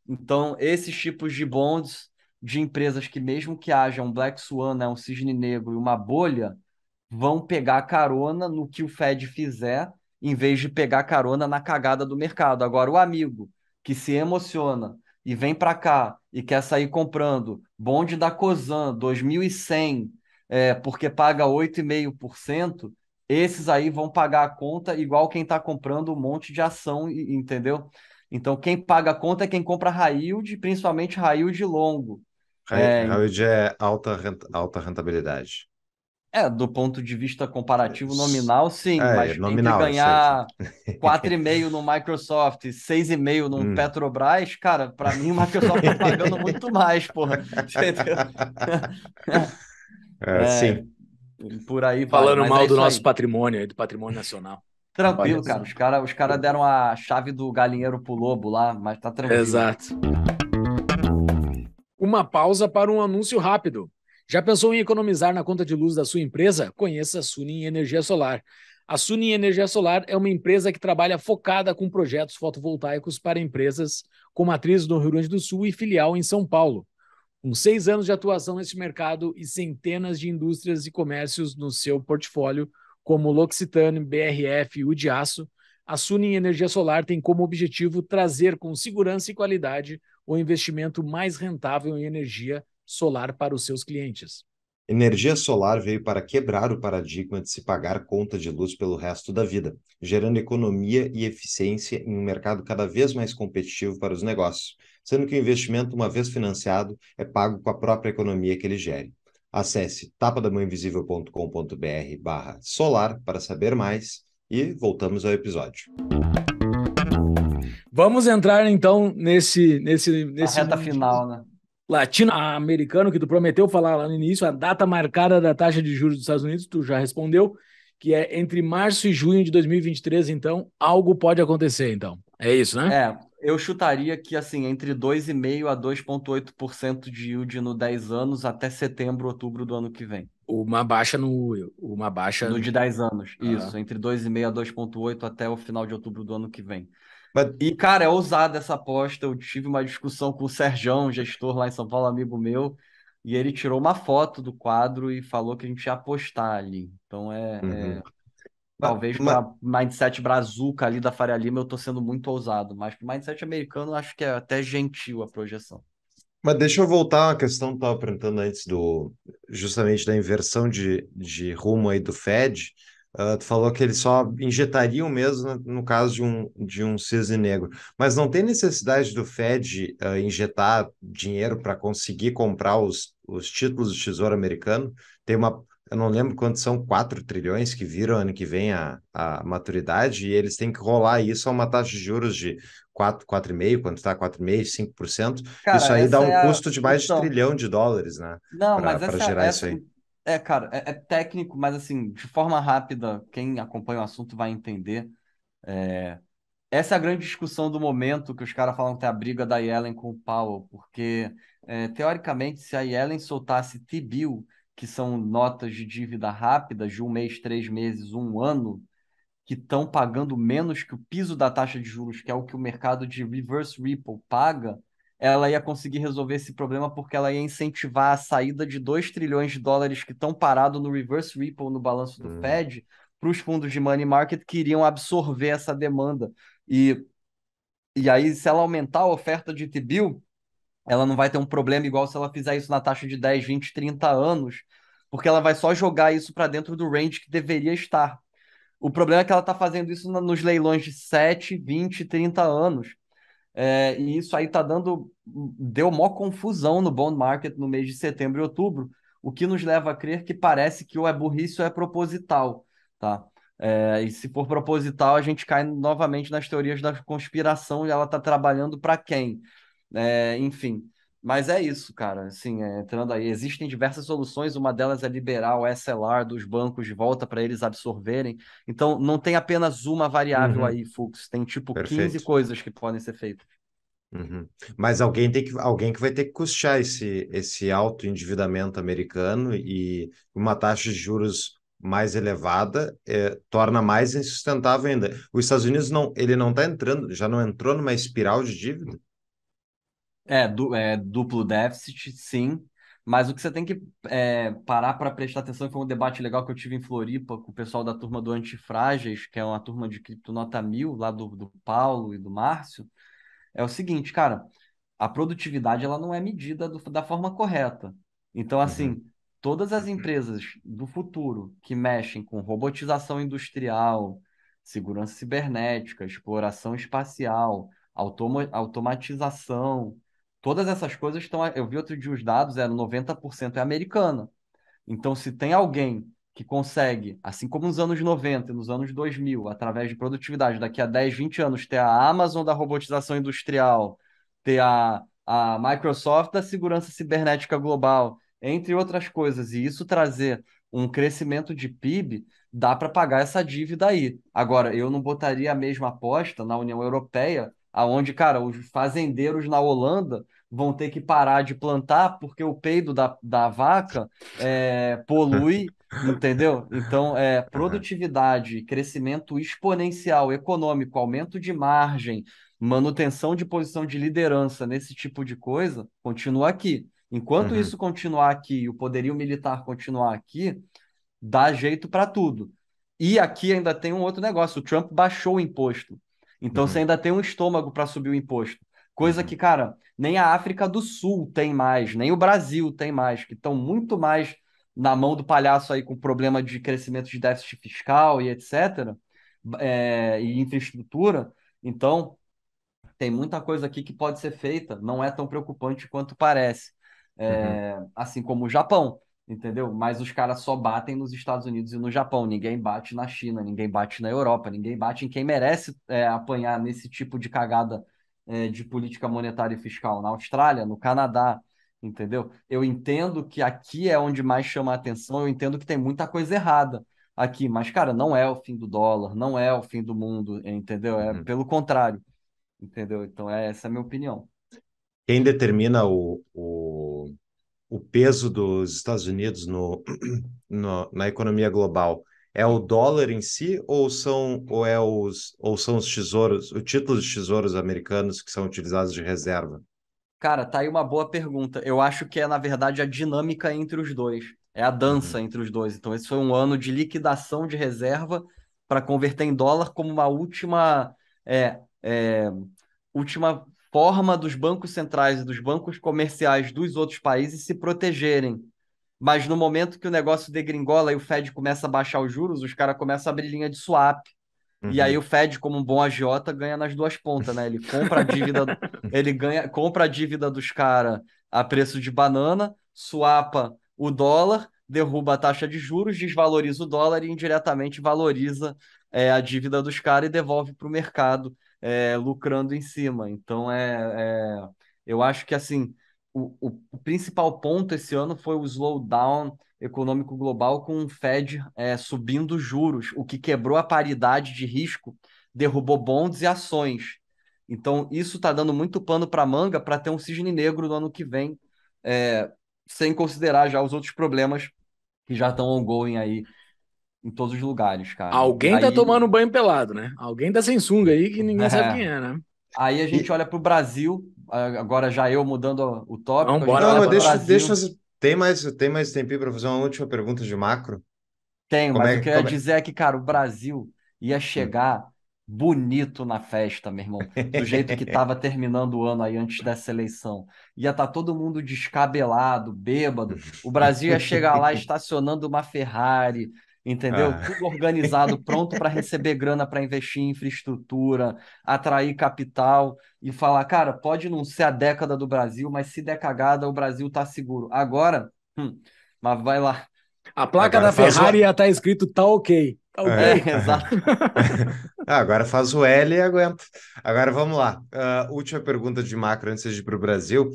Então, esses tipos de bonds de empresas que, mesmo que haja um Black Swan, né, um cisne negro e uma bolha, vão pegar carona no que o Fed fizer, em vez de pegar carona na cagada do mercado. Agora, o amigo que se emociona e vem para cá e quer sair comprando bonde da Cosan 2100, é, porque paga 8,5%, esses aí vão pagar a conta igual quem está comprando um monte de ação, entendeu? Então, quem paga a conta é quem compra raio de, principalmente raio de longo. Hybrid é, é alta, renta, alta rentabilidade. É, do ponto de vista comparativo nominal, sim, é, mas nominal, tem que é ganhar 4,5 no Microsoft, 6,5 no hum. Petrobras, cara, para mim o Microsoft tá pagando muito mais, porra. Entendeu? É, é, sim. É, por aí Falando mal é do nosso aí. patrimônio, do patrimônio nacional. Tranquilo, cara. Os caras os cara deram a chave do galinheiro pro lobo lá, mas tá tranquilo. Exato uma pausa para um anúncio rápido. Já pensou em economizar na conta de luz da sua empresa? Conheça a Sunin Energia Solar. A Sunin Energia Solar é uma empresa que trabalha focada com projetos fotovoltaicos para empresas com matriz no Rio Grande do Sul e filial em São Paulo. Com seis anos de atuação neste mercado e centenas de indústrias e comércios no seu portfólio, como L'Occitane, BRF e o de Aço, a Sunin Energia Solar tem como objetivo trazer com segurança e qualidade o investimento mais rentável em energia solar para os seus clientes. Energia solar veio para quebrar o paradigma de se pagar conta de luz pelo resto da vida, gerando economia e eficiência em um mercado cada vez mais competitivo para os negócios, sendo que o investimento, uma vez financiado, é pago com a própria economia que ele gere. Acesse tapadamãoinvisível.com.br barra solar para saber mais e voltamos ao episódio. Vamos entrar então nesse nesse nesse a reta final, né? Latino-americano que tu prometeu falar lá no início, a data marcada da taxa de juros dos Estados Unidos, tu já respondeu, que é entre março e junho de 2023, então algo pode acontecer, então. É isso, né? É, eu chutaria que assim, entre 2,5 a 2,8% de yield no 10 anos até setembro, outubro do ano que vem. Uma baixa no. Uma baixa. No de 10 anos. Ah. Isso, entre 2,5 a 2,8 até o final de outubro do ano que vem. E, cara, é ousada essa aposta. Eu tive uma discussão com o Serjão, um gestor lá em São Paulo, amigo meu, e ele tirou uma foto do quadro e falou que a gente ia apostar ali. Então é. é uhum. é... Talvez mas... para mindset brazuca ali da Faria Lima eu tô sendo muito ousado, mas para mindset americano acho que é até gentil a projeção. Mas deixa eu voltar à questão que eu estava perguntando antes do justamente da inversão de, de rumo aí do Fed tu falou que eles só injetariam mesmo no, caso de um, de um cisne negro. Mas não tem necessidade do Fed uh, injetar dinheiro para conseguir comprar os, os títulos do Tesouro Americano? Tem uma. Eu não lembro quantos são 4 trilhões que viram ano que vem a, a maturidade, e eles têm que rolar isso a uma taxa de juros de 4, 4,5%, quando está 4,5%, 5%. Cara, isso aí dá um é custo a... de mais de trilhão de dólares, né? Não, pra, mas essa, gerar essa... É isso aí é, cara, é, é, técnico, mas assim, de forma rápida, quem acompanha o assunto vai entender. É... Essa é a grande discussão do momento que os caras falam que tem a briga da Yellen com o Powell, porque é, teoricamente, se a Yellen soltasse T-bill, que são notas de dívida rápida de um mês, três meses, um ano, que estão pagando menos que o piso da taxa de juros, que é o que o mercado de reverse Ripple paga, ela ia conseguir resolver esse problema porque ela ia incentivar a saída de 2 trilhões de dólares que estão parados no reverse repo no balanço do uhum. Fed para os fundos de money market que iriam absorver essa demanda. E, e aí, se ela aumentar a oferta de T-bill, ela não vai ter um problema igual se ela fizer isso na taxa de 10, 20, 30 anos, porque ela vai só jogar isso para dentro do range que deveria estar. O problema é que ela está fazendo isso nos leilões de 7, 20, 30 anos. É, e isso aí tá dando, deu mó confusão no bond market no mês de setembro e outubro, o que nos leva a crer que parece que o é burrice ou é proposital, tá? É, e se for proposital, a gente cai novamente nas teorias da conspiração e ela tá trabalhando para quem? É, enfim, mas é isso, cara. Assim, é, entrando aí, existem diversas soluções. Uma delas é liberar o SLR dos bancos de volta para eles absorverem. Então, não tem apenas uma variável uhum. aí, Fux. Tem tipo Perfeito. 15 coisas que podem ser feitas. Uhum. Mas alguém tem que, alguém que vai ter que custear esse, esse alto endividamento americano e uma taxa de juros mais elevada é, torna mais insustentável ainda. Os Estados Unidos não, ele não está entrando, já não entrou numa espiral de dívida. É, du, é duplo déficit, sim. Mas o que você tem que é, parar para prestar atenção foi um debate legal que eu tive em Floripa com o pessoal da turma do Antifrágeis, que é uma turma de criptonota mil, lá do, do Paulo e do Márcio. É o seguinte, cara, a produtividade ela não é medida do, da forma correta. Então, assim, uhum. todas as uhum. empresas do futuro que mexem com robotização industrial, segurança cibernética, exploração espacial, automa automatização, todas essas coisas estão. Eu vi outro dia os dados, era 90% é, é americana. Então, se tem alguém que consegue, assim como nos anos 90 e nos anos 2000, através de produtividade, daqui a 10, 20 anos, ter a Amazon da robotização industrial, ter a, a Microsoft da segurança cibernética global, entre outras coisas, e isso trazer um crescimento de PIB, dá para pagar essa dívida aí. Agora, eu não botaria a mesma aposta na União Europeia aonde, cara, os fazendeiros na Holanda vão ter que parar de plantar porque o peido da, da vaca é, polui, entendeu? Então, é produtividade, crescimento exponencial econômico, aumento de margem, manutenção de posição de liderança nesse tipo de coisa, continua aqui. Enquanto uhum. isso continuar aqui e o poderio militar continuar aqui, dá jeito para tudo. E aqui ainda tem um outro negócio: o Trump baixou o imposto então uhum. você ainda tem um estômago para subir o imposto. Coisa uhum. que, cara, nem a África do Sul tem mais, nem o Brasil tem mais, que estão muito mais na mão do palhaço aí com problema de crescimento de déficit fiscal e etc. É, e infraestrutura. Então, tem muita coisa aqui que pode ser feita, não é tão preocupante quanto parece. É, uhum. Assim como o Japão entendeu? Mas os caras só batem nos Estados Unidos e no Japão, ninguém bate na China, ninguém bate na Europa, ninguém bate em quem merece é, apanhar nesse tipo de cagada é, de política monetária e fiscal, na Austrália, no Canadá, entendeu? Eu entendo que aqui é onde mais chama a atenção, eu entendo que tem muita coisa errada aqui, mas, cara, não é o fim do dólar, não é o fim do mundo, entendeu? É uhum. pelo contrário, entendeu? Então, é, essa é a minha opinião. Quem determina o, o o peso dos Estados Unidos no, no, na economia global é o dólar em si ou são ou é os ou são os tesouros, o título de tesouros americanos que são utilizados de reserva? Cara, tá aí uma boa pergunta. Eu acho que é na verdade a dinâmica entre os dois, é a dança uhum. entre os dois. Então esse foi um ano de liquidação de reserva para converter em dólar como uma última é, é, última forma dos bancos centrais e dos bancos comerciais dos outros países se protegerem. Mas no momento que o negócio degringola e o Fed começa a baixar os juros, os caras começam a abrir linha de swap. Uhum. E aí o Fed, como um bom agiota, ganha nas duas pontas, né? Ele compra a dívida, ele ganha, compra a dívida dos caras a preço de banana, suapa o dólar, derruba a taxa de juros, desvaloriza o dólar e indiretamente valoriza é, a dívida dos caras e devolve para o mercado é, lucrando em cima. Então, é, é, eu acho que assim o, o principal ponto esse ano foi o slowdown econômico global com o Fed é, subindo juros, o que quebrou a paridade de risco, derrubou bonds e ações. Então, isso está dando muito pano para manga para ter um cisne negro no ano que vem, é, sem considerar já os outros problemas que já estão ongoing aí em todos os lugares, cara. Alguém tá aí... tá tomando banho pelado, né? Alguém tá sem sunga aí que ninguém é. sabe quem é, né? Aí a gente olha pro Brasil, agora já eu mudando o tópico. Não, bora. Não, deixa, deixa, tem mais, tem mais tempinho para fazer uma última pergunta de macro? Tem, como mas é, o que eu ia é? dizer é que, cara, o Brasil ia hum. chegar bonito na festa, meu irmão, do jeito que estava terminando o ano aí antes dessa eleição. Ia estar tá todo mundo descabelado, bêbado. Uhum. O Brasil ia chegar lá estacionando uma Ferrari, entendeu? Ah. Tudo organizado, pronto para receber grana para investir em infraestrutura, atrair capital e falar, cara, pode não ser a década do Brasil, mas se der cagada, o Brasil tá seguro. Agora, hum, mas vai lá. A placa Agora da Ferrari o... tá escrito tá ok. Tá ok, é. exato. Agora faz o L e aguenta. Agora vamos lá. Uh, última pergunta de macro antes de ir para o Brasil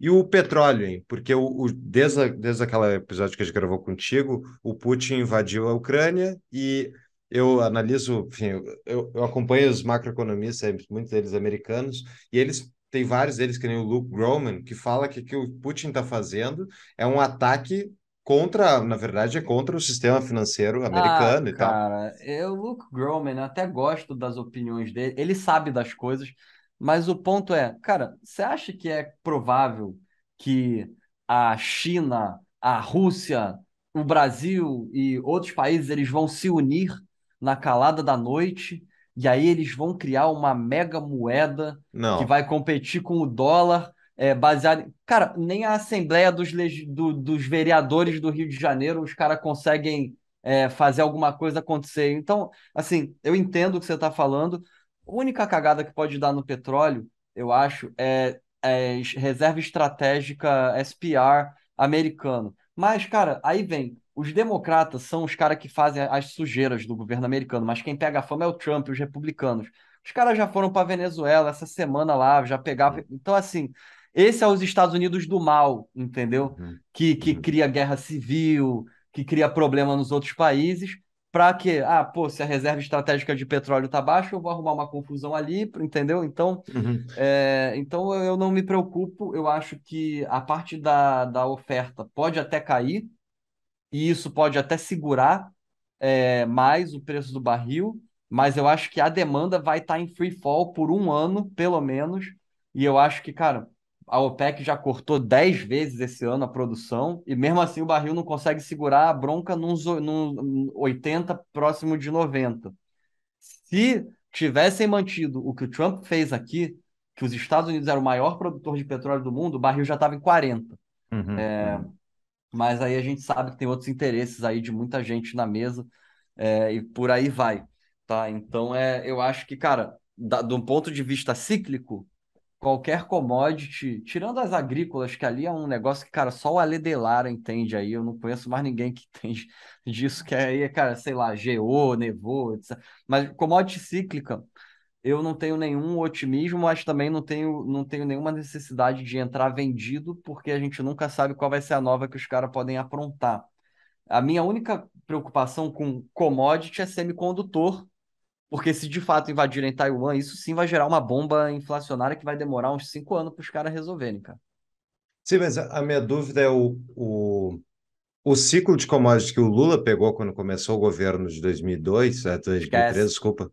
e o petróleo, hein? porque o, o, desde, a, desde aquele episódio que a gente gravou contigo, o Putin invadiu a Ucrânia e eu analiso, enfim, eu, eu acompanho os macroeconomistas, é, muitos deles americanos, e eles tem vários deles, que nem o Luke Groman, que fala que o que o Putin está fazendo é um ataque contra, na verdade, é contra o sistema financeiro ah, americano ah, e cara, tal. Cara, eu, Luke Groman, até gosto das opiniões dele, ele sabe das coisas, mas o ponto é, cara, você acha que é provável que a China, a Rússia, o Brasil e outros países eles vão se unir na calada da noite e aí eles vão criar uma mega moeda Não. que vai competir com o dólar é, baseado. Cara, nem a Assembleia dos, leg... do, dos Vereadores do Rio de Janeiro os caras conseguem é, fazer alguma coisa acontecer. Então, assim, eu entendo o que você está falando, a única cagada que pode dar no petróleo, eu acho, é, é reserva estratégica SPR americano. Mas, cara, aí vem. Os democratas são os caras que fazem as sujeiras do governo americano, mas quem pega a fama é o Trump e os republicanos. Os caras já foram para Venezuela essa semana lá, já pegavam. Então, assim, esse é os Estados Unidos do mal, entendeu? Uhum. Que, que uhum. cria guerra civil, que cria problema nos outros países para que, ah, pô, se a reserva estratégica de petróleo tá baixa, eu vou arrumar uma confusão ali, entendeu? Então, uhum. é, então eu não me preocupo, eu acho que a parte da, da oferta pode até cair, e isso pode até segurar é, mais o preço do barril, mas eu acho que a demanda vai estar tá em free fall por um ano, pelo menos, e eu acho que, cara, a OPEC já cortou 10 vezes esse ano a produção e mesmo assim o barril não consegue segurar a bronca nos, nos 80 próximo de 90. Se tivessem mantido o que o Trump fez aqui, que os Estados Unidos eram o maior produtor de petróleo do mundo, o barril já estava em 40. Uhum, é, uhum. Mas aí a gente sabe que tem outros interesses aí de muita gente na mesa é, e por aí vai. Tá? Então é, eu acho que, cara, da, do ponto de vista cíclico, qualquer commodity, tirando as agrícolas, que ali é um negócio que, cara, só o Ale entende aí, eu não conheço mais ninguém que entende disso, que aí, cara, sei lá, geô, nevô, etc. Mas commodity cíclica, eu não tenho nenhum otimismo, mas também não tenho, não tenho nenhuma necessidade de entrar vendido, porque a gente nunca sabe qual vai ser a nova que os caras podem aprontar. A minha única preocupação com commodity é semicondutor, porque se de fato invadirem Taiwan, isso sim vai gerar uma bomba inflacionária que vai demorar uns cinco anos para os caras resolverem, cara. Sim, mas a minha dúvida é o, o, o ciclo de commodities que o Lula pegou quando começou o governo de 2002, é, 2013, Esquece. desculpa.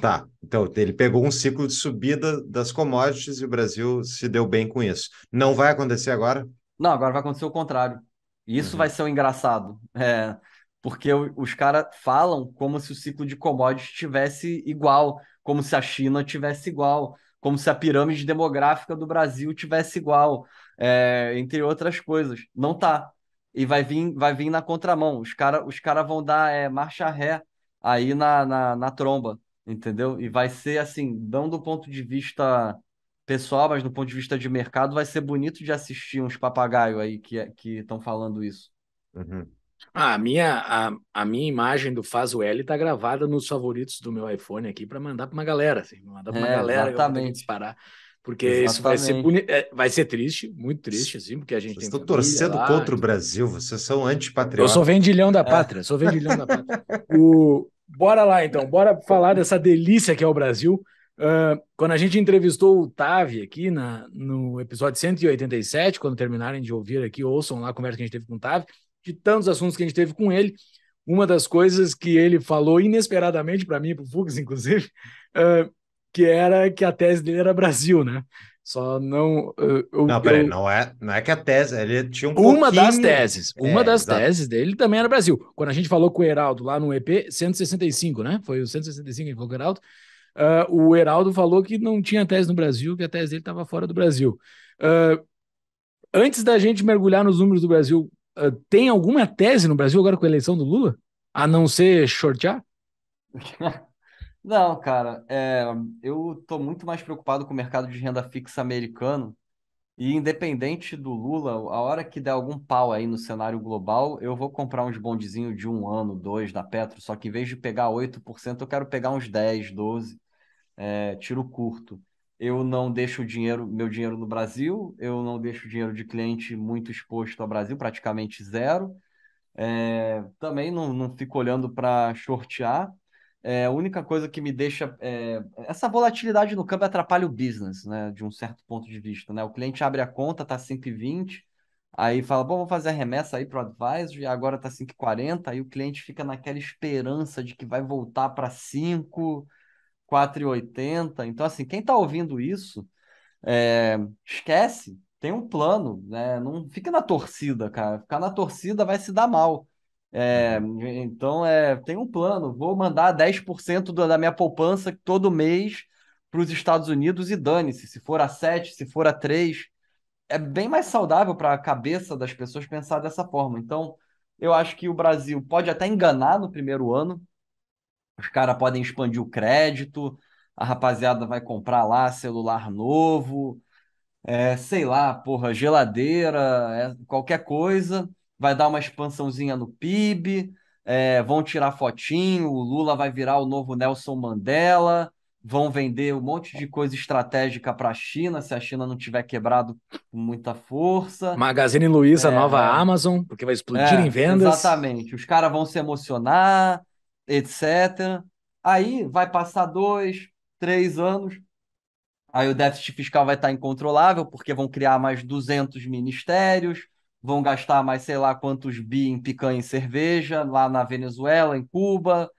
Tá, então ele pegou um ciclo de subida das commodities e o Brasil se deu bem com isso. Não vai acontecer agora? Não, agora vai acontecer o contrário. Isso uhum. vai ser o um engraçado. É, porque os caras falam como se o ciclo de commodities tivesse igual, como se a China tivesse igual, como se a pirâmide demográfica do Brasil tivesse igual, é, entre outras coisas. Não tá. E vai vir, vai vir na contramão. Os caras os cara vão dar é, marcha ré aí na, na, na tromba, entendeu? E vai ser assim, não do ponto de vista pessoal, mas do ponto de vista de mercado, vai ser bonito de assistir uns papagaios aí que é, estão falando isso. Uhum. Ah, a minha, a, a minha imagem do Faz o L tá gravada nos favoritos do meu iPhone aqui para mandar para uma galera, assim, mandar para uma é, galera exatamente. disparar. Porque exatamente. isso vai ser, puni... É, vai ser triste, muito triste, assim, porque a gente vocês tem. torcendo lá, contra o Brasil, vocês são antipatriotas. Eu é. sou vendilhão da pátria, é. sou vendilhão da pátria. O... Bora lá, então, bora falar dessa delícia que é o Brasil. Uh, quando a gente entrevistou o Tavi aqui na, no episódio 187, quando terminarem de ouvir aqui, ouçam lá a conversa que a gente teve com o Tavi, de tantos assuntos que a gente teve com ele, uma das coisas que ele falou inesperadamente para mim, para o Fux, inclusive, uh, que era que a tese dele era Brasil, né? Só não. Uh, eu, não, peraí, eu... não, é, não é que a tese, ele tinha um Uma das teses. É, uma das exato. teses dele também era Brasil. Quando a gente falou com o Heraldo lá no EP 165, né? Foi o 165 que falou com o Heraldo. Uh, o Heraldo falou que não tinha tese no Brasil, que a tese dele estava fora do Brasil. Uh, antes da gente mergulhar nos números do Brasil ah, tem alguma tese no Brasil agora com a eleição do Lula? A não ser shortear? Não, cara, é, eu tô muito mais preocupado com o mercado de renda fixa americano. E independente do Lula, a hora que der algum pau aí no cenário global, eu vou comprar uns bondezinhos de um ano, dois da Petro, só que em vez de pegar 8%, eu quero pegar uns 10, 12, é, tiro curto eu não deixo dinheiro, meu dinheiro no Brasil, eu não deixo dinheiro de cliente muito exposto ao Brasil, praticamente zero. É, também não, não fico olhando para shortear. É, a única coisa que me deixa. É, essa volatilidade no câmbio atrapalha o business, né? De um certo ponto de vista. Né? O cliente abre a conta, tá 120, aí fala, bom, vou fazer a remessa aí para o advisor, e agora tá 5,40, aí o cliente fica naquela esperança de que vai voltar para 5. 4,80. Então, assim, quem está ouvindo isso, é, esquece, tem um plano, né? Não fica na torcida, cara. Ficar na torcida vai se dar mal. É, então, é, tem um plano. Vou mandar 10% da minha poupança todo mês para os Estados Unidos e dane-se. Se for a 7, se for a 3. É bem mais saudável para a cabeça das pessoas pensar dessa forma. Então, eu acho que o Brasil pode até enganar no primeiro ano, os caras podem expandir o crédito, a rapaziada vai comprar lá celular novo, é, sei lá, porra, geladeira, é, qualquer coisa, vai dar uma expansãozinha no PIB, é, vão tirar fotinho, o Lula vai virar o novo Nelson Mandela, vão vender um monte de coisa estratégica para a China, se a China não tiver quebrado com muita força. Magazine Luiza, é. nova Amazon, porque vai explodir é, em vendas. Exatamente, os caras vão se emocionar, etc. Aí vai passar dois, três anos, aí o déficit fiscal vai estar incontrolável, porque vão criar mais 200 ministérios, vão gastar mais sei lá quantos bi em picanha e cerveja, lá na Venezuela, em Cuba,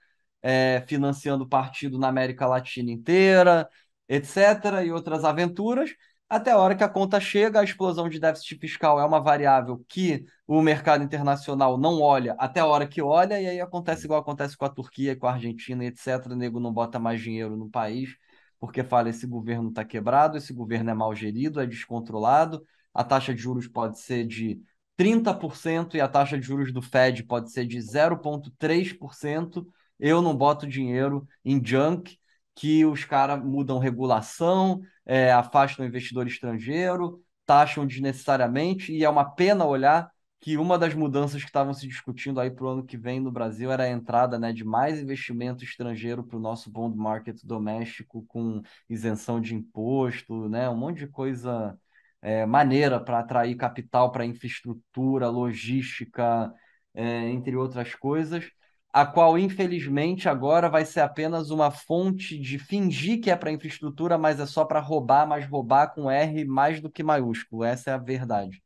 é, financiando partido na América Latina inteira, etc. e outras aventuras até a hora que a conta chega, a explosão de déficit fiscal é uma variável que o mercado internacional não olha até a hora que olha, e aí acontece igual acontece com a Turquia, com a Argentina, etc. O nego não bota mais dinheiro no país, porque fala esse governo está quebrado, esse governo é mal gerido, é descontrolado, a taxa de juros pode ser de 30% e a taxa de juros do Fed pode ser de 0,3%. Eu não boto dinheiro em junk, que os caras mudam regulação, é, afastam o investidor estrangeiro, taxam desnecessariamente, e é uma pena olhar que uma das mudanças que estavam se discutindo aí para o ano que vem no Brasil era a entrada né, de mais investimento estrangeiro para o nosso bond market doméstico, com isenção de imposto, né, um monte de coisa é, maneira para atrair capital para infraestrutura, logística, é, entre outras coisas a qual infelizmente agora vai ser apenas uma fonte de fingir que é para infraestrutura, mas é só para roubar, mas roubar com R mais do que maiúsculo. Essa é a verdade.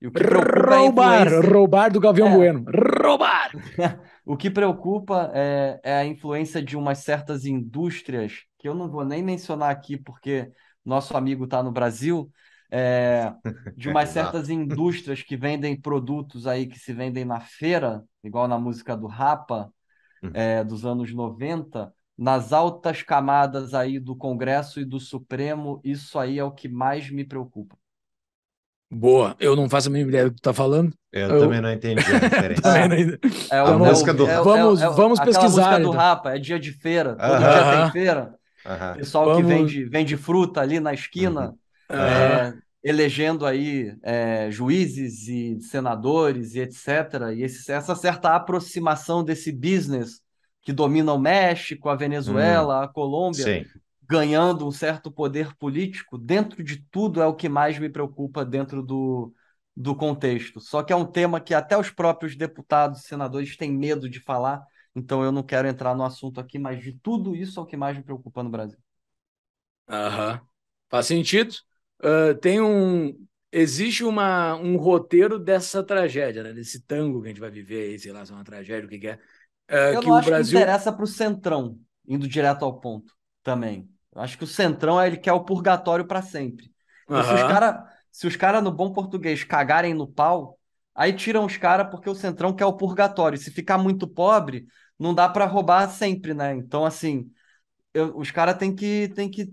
E o que é roubar, é roubar do Gavião é. Bueno. Roubar! o que preocupa é, é a influência de umas certas indústrias que eu não vou nem mencionar aqui porque nosso amigo está no Brasil, é, de umas certas indústrias que vendem produtos aí que se vendem na feira, igual na música do Rapa, uhum. é, dos anos 90, nas altas camadas aí do Congresso e do Supremo, isso aí é o que mais me preocupa. Boa, eu não faço a mínima ideia do que tu tá falando. Eu, eu... também não entendi a diferença. não É, a música do é é Vamos, é vamos pesquisar. música então. do Rapa, é dia de feira, todo uh -huh. dia tem feira. Uh -huh. Pessoal vamos... que vende, vende fruta ali na esquina. Uh uhum. -huh. Uhum. elegendo aí é, juízes e senadores e etc. E esse, essa certa aproximação desse business que domina o México, a Venezuela, hum, a Colômbia, Sim. ganhando um certo poder político, dentro de tudo é o que mais me preocupa dentro do, do contexto. Só que é um tema que até os próprios deputados e senadores têm medo de falar, então eu não quero entrar no assunto aqui, mas de tudo isso é o que mais me preocupa no Brasil. Aham. Faz sentido. Ah, tem um. Existe uma, um roteiro dessa tragédia, né? desse tango que a gente vai viver aí, sei lá, se é uma tragédia, o que, que é. Uh, Eu que não o acho Brasil... que interessa para o Centrão, indo direto ao ponto também. Eu acho que o Centrão é, ele quer o purgatório para sempre. Uhum. Se os caras, se os cara, no bom português, cagarem no pau, aí tiram os caras porque o Centrão quer o purgatório. Se ficar muito pobre, não dá para roubar sempre, né? Então, assim, eu, os caras têm que, tem que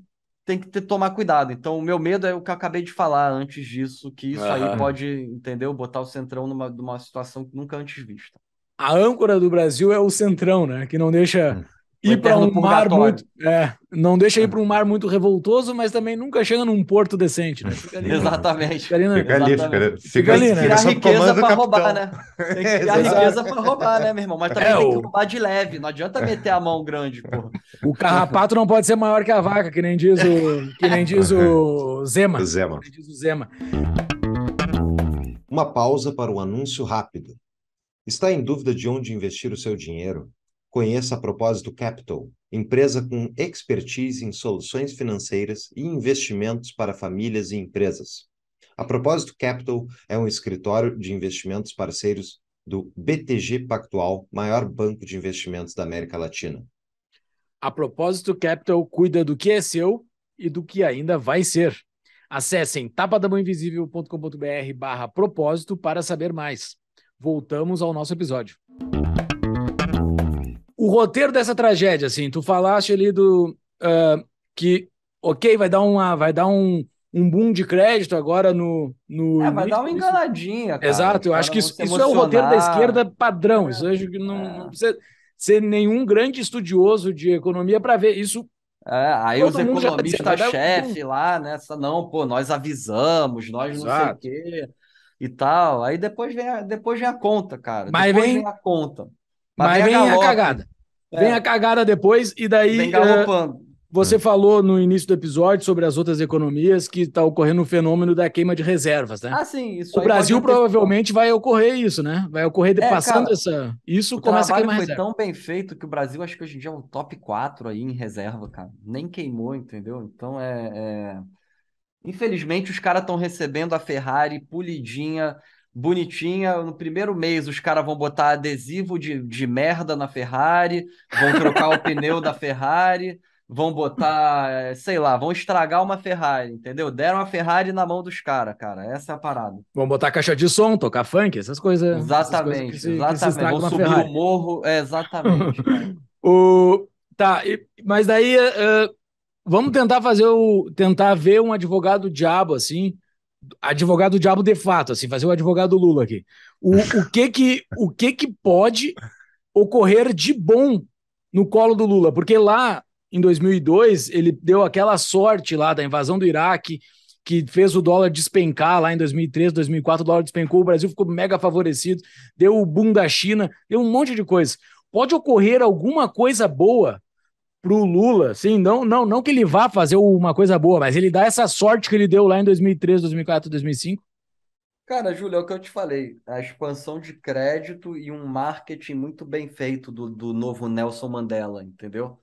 tem que ter, tomar cuidado. Então, o meu medo é o que eu acabei de falar antes disso, que isso uhum. aí pode, entendeu? Botar o Centrão numa, numa situação nunca antes vista. A âncora do Brasil é o Centrão, né? Que não deixa hum ir para um mar muito. É, não deixa ir é. para um mar muito revoltoso, mas também nunca chega num porto decente, né? Fica ali, né? exatamente. Fica ali, né? Fica ali, fica, fica ali, né? Tirar riqueza para roubar, né? Tem a riqueza para roubar, né, meu irmão? Mas também é, tem que roubar de leve, não adianta é. meter a mão grande, porra. O carrapato não pode ser maior que a vaca, que nem diz o, que nem diz o Zema. Zema. Que nem diz o Zema. Uma pausa para um anúncio rápido. Está em dúvida de onde investir o seu dinheiro? Conheça a Propósito Capital, empresa com expertise em soluções financeiras e investimentos para famílias e empresas. A Propósito Capital é um escritório de investimentos parceiros do BTG Pactual, maior banco de investimentos da América Latina. A Propósito Capital cuida do que é seu e do que ainda vai ser. Acessem tapadamãoinvisível.com.br barra propósito para saber mais. Voltamos ao nosso episódio o roteiro dessa tragédia, assim, tu falaste ali do uh, que, ok, vai dar uma, vai dar um, um boom de crédito agora no, no é, vai dar uma enganadinha. Cara, Exato, eu acho que isso, isso é o roteiro da esquerda padrão. É, isso acho que não, é. não, precisa ser nenhum grande estudioso de economia para ver isso. É, aí os tá economistas-chefe lá, nessa, né, não, pô, nós avisamos, nós Exato. não sei o quê e tal. Aí depois vem a, depois vem a conta, cara. Mas depois vem, vem a conta. Mas, mas vem a, a cagada. É. Vem a cagada depois e daí. Vem é, galopando. você é. falou no início do episódio sobre as outras economias que está ocorrendo o fenômeno da queima de reservas, né? Ah, sim, isso. O Brasil provavelmente vai ocorrer isso, né? Vai ocorrer é, passando cara, essa. Isso o começa a queimar foi reserva. tão bem feito que o Brasil acho que hoje em dia é um top 4 aí em reserva, cara. Nem queimou, entendeu? Então é... é... Infelizmente, os caras estão recebendo a Ferrari pulidinha bonitinha. No primeiro mês, os caras vão botar adesivo de, de merda na Ferrari, vão trocar o pneu da Ferrari, vão botar, eh, sei lá, vão estragar uma Ferrari, entendeu? Deram a Ferrari na mão dos caras, cara. Essa é a parada. Vão botar caixa de som, tocar funk, essas coisas. Exatamente, essas coisas se, exatamente. Vão subir Ferrari. o morro, é, exatamente. o... Tá, mas daí. Uh, vamos tentar fazer o. tentar ver um advogado diabo assim advogado do diabo de fato, assim, fazer o advogado Lula aqui. O, o, que que, o que que pode ocorrer de bom no colo do Lula? Porque lá em 2002 ele deu aquela sorte lá da invasão do Iraque, que fez o dólar despencar lá em 2003, 2004, o dólar despencou, o Brasil ficou mega favorecido, deu o boom da China, deu um monte de coisa. Pode ocorrer alguma coisa boa para o Lula, sim, não, não, não que ele vá fazer uma coisa boa, mas ele dá essa sorte que ele deu lá em 2003, 2004, 2005. Cara, Júlio, é o que eu te falei, a expansão de crédito e um marketing muito bem feito do, do novo Nelson Mandela, entendeu?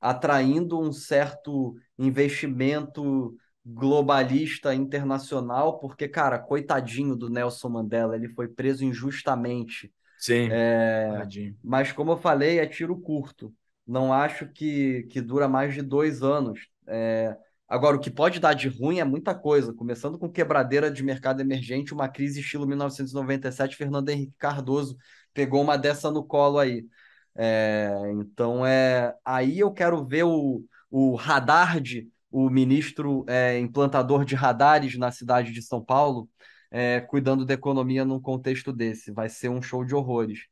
Atraindo um certo investimento globalista internacional, porque, cara, coitadinho do Nelson Mandela, ele foi preso injustamente. Sim. É, mas, como eu falei, é tiro curto não acho que, que dura mais de dois anos. É, agora, o que pode dar de ruim é muita coisa, começando com quebradeira de mercado emergente, uma crise estilo 1997, Fernando Henrique Cardoso pegou uma dessa no colo aí. É, então, é, aí eu quero ver o, o o ministro é, implantador de radares na cidade de São Paulo, é, cuidando da economia num contexto desse. Vai ser um show de horrores.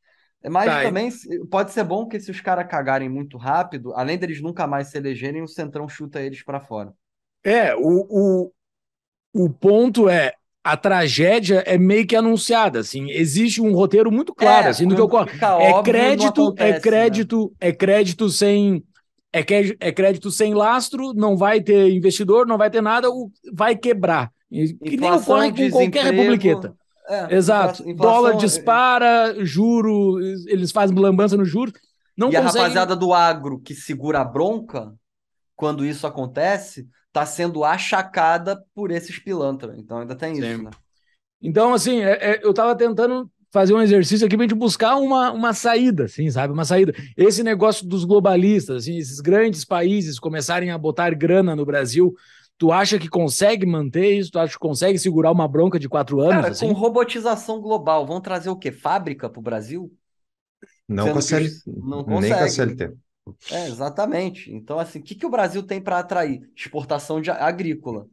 Mas tá, também pode ser bom que se os caras cagarem muito rápido, além deles nunca mais se elegerem, o Centrão chuta eles para fora. É, o, o, o ponto é, a tragédia é meio que anunciada, assim, existe um roteiro muito claro, é, assim, do que ocorre. É crédito, é acontece, é crédito, né? é crédito sem é, que, é crédito sem lastro, não vai ter investidor, não vai ter nada, vai quebrar. Que nem ocorre com qualquer republiqueta. É, Exato. Inflação, Dólar é, é. dispara, juro, eles fazem lambança no juro. Não e a rapaziada do agro que segura a bronca, quando isso acontece, está sendo achacada por esses pilantras. Então ainda tem Sim. isso, né? Então, assim, é, é, eu estava tentando fazer um exercício aqui para a gente buscar uma, uma saída, assim, sabe? Uma saída. Esse negócio dos globalistas, assim, esses grandes países começarem a botar grana no Brasil Tu acha que consegue manter isso? Tu acha que consegue segurar uma bronca de quatro anos? Cara, assim? com robotização global, vão trazer o quê? Fábrica para o Brasil? Não Sendo Não consegue. Nem com a CLT. É, exatamente. Então, assim, o que, que o Brasil tem para atrair? Exportação de agrícola.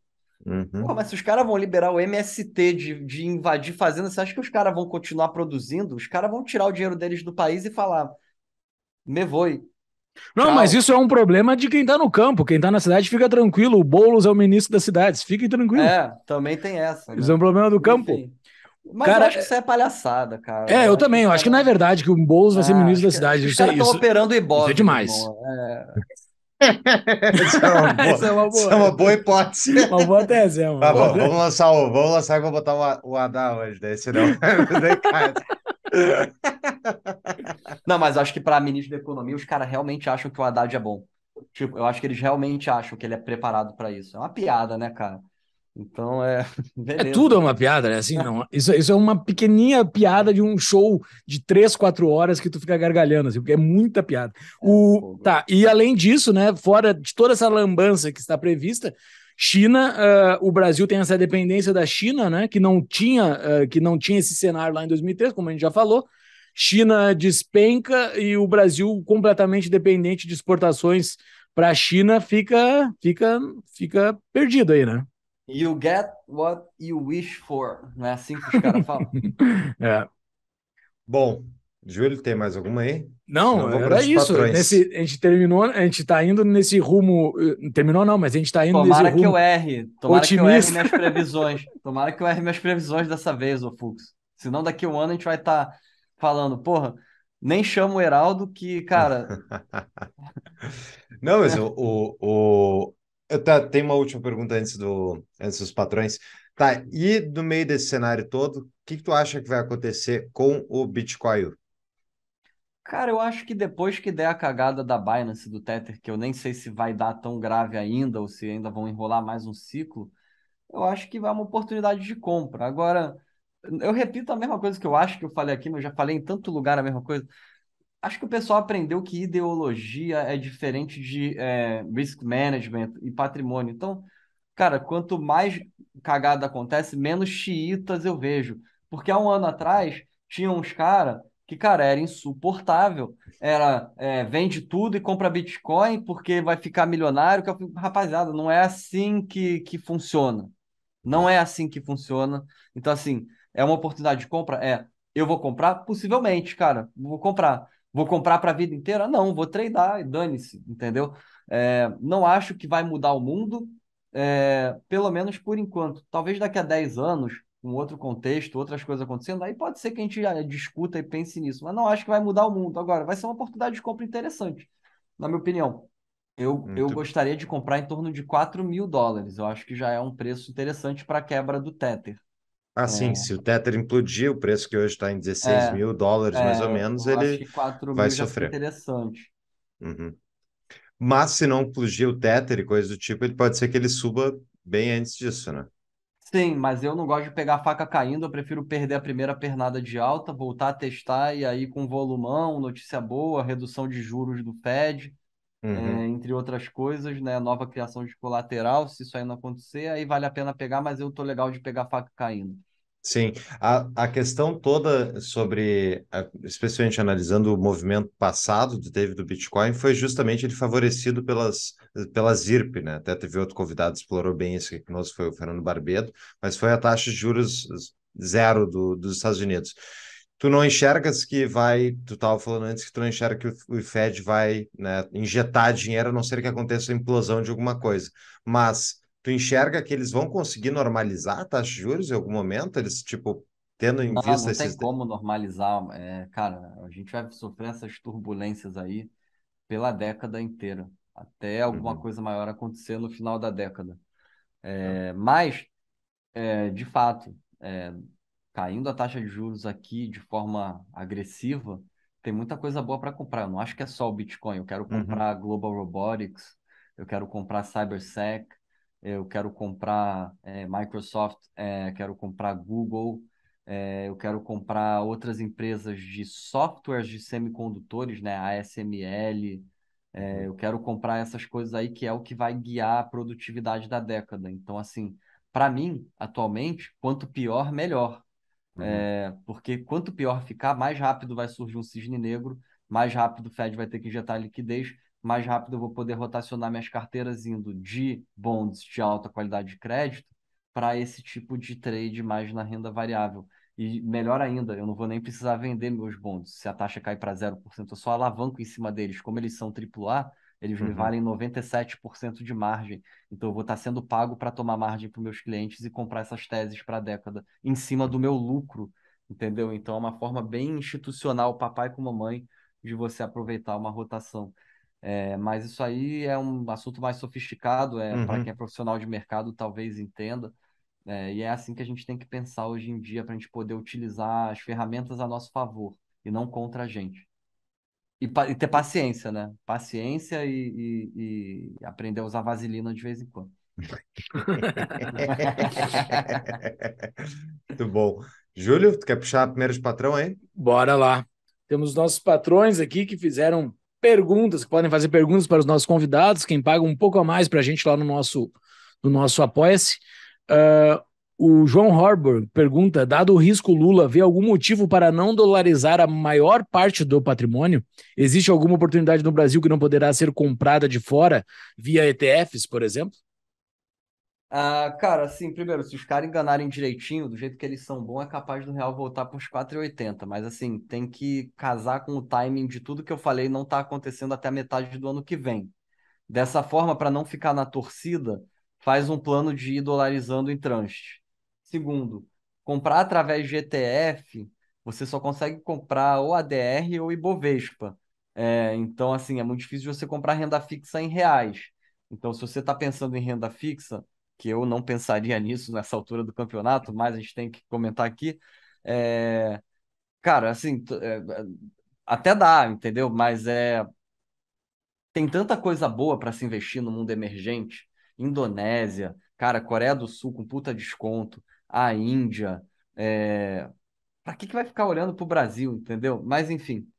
Uhum. Pô, mas se os caras vão liberar o MST de, de invadir fazenda, você acha que os caras vão continuar produzindo? Os caras vão tirar o dinheiro deles do país e falar: me voe, não, mas isso é um problema de quem tá no campo. Quem tá na cidade fica tranquilo. O Boulos é o ministro das cidades. Fiquem tranquilos. É, também tem essa. Né? Isso é um problema do Enfim. campo. Mas cara, eu acho que isso é palhaçada, cara. É, eu, eu também. Eu acho que não é verdade que o Boulos vai ser é, ministro da cidade. Os caras estão operando o Ibope. Isso é, é demais. É... isso, é uma boa, é hipótese. Uma boa tese, é uma tá boa. vamos lançar o. Vamos lançar que eu vou botar o, o Adá hoje. Daí, senão. Não, mas acho que para ministro da Economia, os caras realmente acham que o Haddad é bom. Tipo, eu acho que eles realmente acham que ele é preparado para isso. É uma piada, né, cara? Então é. é beleza. É tudo é uma piada, né? Assim, não. Isso, isso é uma pequeninha piada de um show de três, quatro horas que tu fica gargalhando, assim, porque é muita piada. É, o, tá, e além disso, né? Fora de toda essa lambança que está prevista, China, uh, o Brasil tem essa dependência da China, né, que não tinha, uh, que não tinha esse cenário lá em 2003, como a gente já falou. China despenca e o Brasil completamente dependente de exportações para a China fica, fica, fica perdido aí, né? You get what you wish for, não é assim que os caras falam? é. Bom, Júlio, tem mais alguma aí? Não, não era isso. Nesse, a gente terminou, a gente tá indo nesse rumo. Eh, terminou não, mas a gente tá indo Tomara nesse rumo. Tomara que eu erre. Tomara otimista. que eu erre minhas previsões. Tomara que eu erre minhas previsões dessa vez, ô Fux. Senão daqui a um ano a gente vai estar tá falando, porra, nem chama o Heraldo que, cara. não, mas é. o. o, o... Eu tá, tem uma última pergunta antes, do, antes dos patrões. Tá, e no meio desse cenário todo, o que, que tu acha que vai acontecer com o Bitcoin? Cara, eu acho que depois que der a cagada da Binance do Tether, que eu nem sei se vai dar tão grave ainda ou se ainda vão enrolar mais um ciclo, eu acho que vai é uma oportunidade de compra. Agora, eu repito a mesma coisa que eu acho que eu falei aqui, mas eu já falei em tanto lugar a mesma coisa. Acho que o pessoal aprendeu que ideologia é diferente de é, risk management e patrimônio. Então, cara, quanto mais cagada acontece, menos xiitas eu vejo. Porque há um ano atrás, tinha uns caras que, cara, era insuportável. Era é, vende tudo e compra Bitcoin porque vai ficar milionário. Que eu, rapaziada, não é assim que, que funciona. Não é assim que funciona. Então, assim, é uma oportunidade de compra? É. Eu vou comprar? Possivelmente, cara. Vou comprar. Vou comprar para a vida inteira? Não, vou treinar e dane-se, entendeu? É, não acho que vai mudar o mundo, é, pelo menos por enquanto. Talvez daqui a 10 anos com outro contexto, outras coisas acontecendo, aí pode ser que a gente ah, discuta e pense nisso, mas não acho que vai mudar o mundo. Agora, vai ser uma oportunidade de compra interessante, na minha opinião. Eu, eu gostaria de comprar em torno de 4 mil dólares. Eu acho que já é um preço interessante para a quebra do Tether. Ah, é... sim, se o Tether implodir, o preço que hoje está em 16 é, mil dólares, é, mais ou é, menos, ele vai sofrer. interessante. Uhum. Mas se não implodir o Tether e coisa do tipo, ele pode ser que ele suba bem antes disso, né? Sim, mas eu não gosto de pegar a faca caindo, eu prefiro perder a primeira pernada de alta, voltar a testar e aí com volumão, notícia boa, redução de juros do Fed, é, uhum. é, entre outras coisas, né? Nova criação de colateral, se isso aí não acontecer, aí vale a pena pegar, mas eu tô legal de pegar a faca caindo. Sim, a, a questão toda sobre, especialmente analisando o movimento passado do David do Bitcoin, foi justamente ele favorecido pelas, pelas IRP, né? Até teve outro convidado que explorou bem isso aqui conosco, foi o Fernando Barbedo, mas foi a taxa de juros zero do, dos Estados Unidos. Tu não enxergas que vai, tu estava falando antes que tu não enxerga que o, o Fed vai né, injetar dinheiro, a não ser que aconteça a implosão de alguma coisa, mas tu enxerga que eles vão conseguir normalizar a taxa de juros em algum momento? Eles, tipo, tendo em não, vista... Não esses... tem como normalizar. É, cara, a gente vai sofrer essas turbulências aí pela década inteira, até alguma uhum. coisa maior acontecer no final da década. É, tá. Mas, é, de fato, é, caindo a taxa de juros aqui de forma agressiva, tem muita coisa boa para comprar. Eu não acho que é só o Bitcoin. Eu quero uhum. comprar uhum. Global Robotics, eu quero comprar CyberSec, eu quero comprar é, Microsoft, é, quero comprar Google, é, eu quero comprar outras empresas de softwares de semicondutores, né, ASML, é, uhum. eu quero comprar essas coisas aí que é o que vai guiar a produtividade da década. Então, assim, para mim, atualmente, quanto pior, melhor. É, porque quanto pior ficar, mais rápido vai surgir um cisne negro, mais rápido o Fed vai ter que injetar liquidez, mais rápido eu vou poder rotacionar minhas carteiras indo de bonds de alta qualidade de crédito para esse tipo de trade mais na renda variável. E melhor ainda, eu não vou nem precisar vender meus bonds. Se a taxa cai para 0%, eu só alavanco em cima deles. Como eles são AAA, eles uhum. me valem 97% de margem. Então eu vou estar tá sendo pago para tomar margem para meus clientes e comprar essas teses para a década em cima do meu lucro, entendeu? Então é uma forma bem institucional, papai com mamãe, de você aproveitar uma rotação. É, mas isso aí é um assunto mais sofisticado, é, uhum. para quem é profissional de mercado talvez entenda. É, e é assim que a gente tem que pensar hoje em dia para a gente poder utilizar as ferramentas a nosso favor e não contra a gente. E, e ter paciência, né? Paciência e, e, e, aprender a usar vaselina de vez em quando. Muito bom. Júlio, tu quer puxar primeiro primeiros patrão aí? Bora lá. Temos nossos patrões aqui que fizeram perguntas, que podem fazer perguntas para os nossos convidados, quem paga um pouco a mais para a gente lá no nosso, no nosso Apoia-se. Uh, o João Horburg pergunta: dado o risco Lula, vê algum motivo para não dolarizar a maior parte do patrimônio? Existe alguma oportunidade no Brasil que não poderá ser comprada de fora via ETFs, por exemplo? Ah, cara, assim, primeiro, se os caras enganarem direitinho, do jeito que eles são bons, é capaz do Real voltar para uns 4,80. Mas, assim, tem que casar com o timing de tudo que eu falei não tá acontecendo até a metade do ano que vem. Dessa forma, para não ficar na torcida, faz um plano de ir dolarizando em tranche. Segundo, comprar através de ETF, você só consegue comprar ou ADR ou Ibovespa. É, então, assim, é muito difícil você comprar renda fixa em reais. Então, se você está pensando em renda fixa, que eu não pensaria nisso nessa altura do campeonato, mas a gente tem que comentar aqui. É... Cara, assim, é... até dá, entendeu? Mas é. Tem tanta coisa boa para se investir no mundo emergente. Indonésia, cara, Coreia do Sul com puta desconto, a Índia. É... Para que, que vai ficar olhando pro Brasil, entendeu? Mas enfim.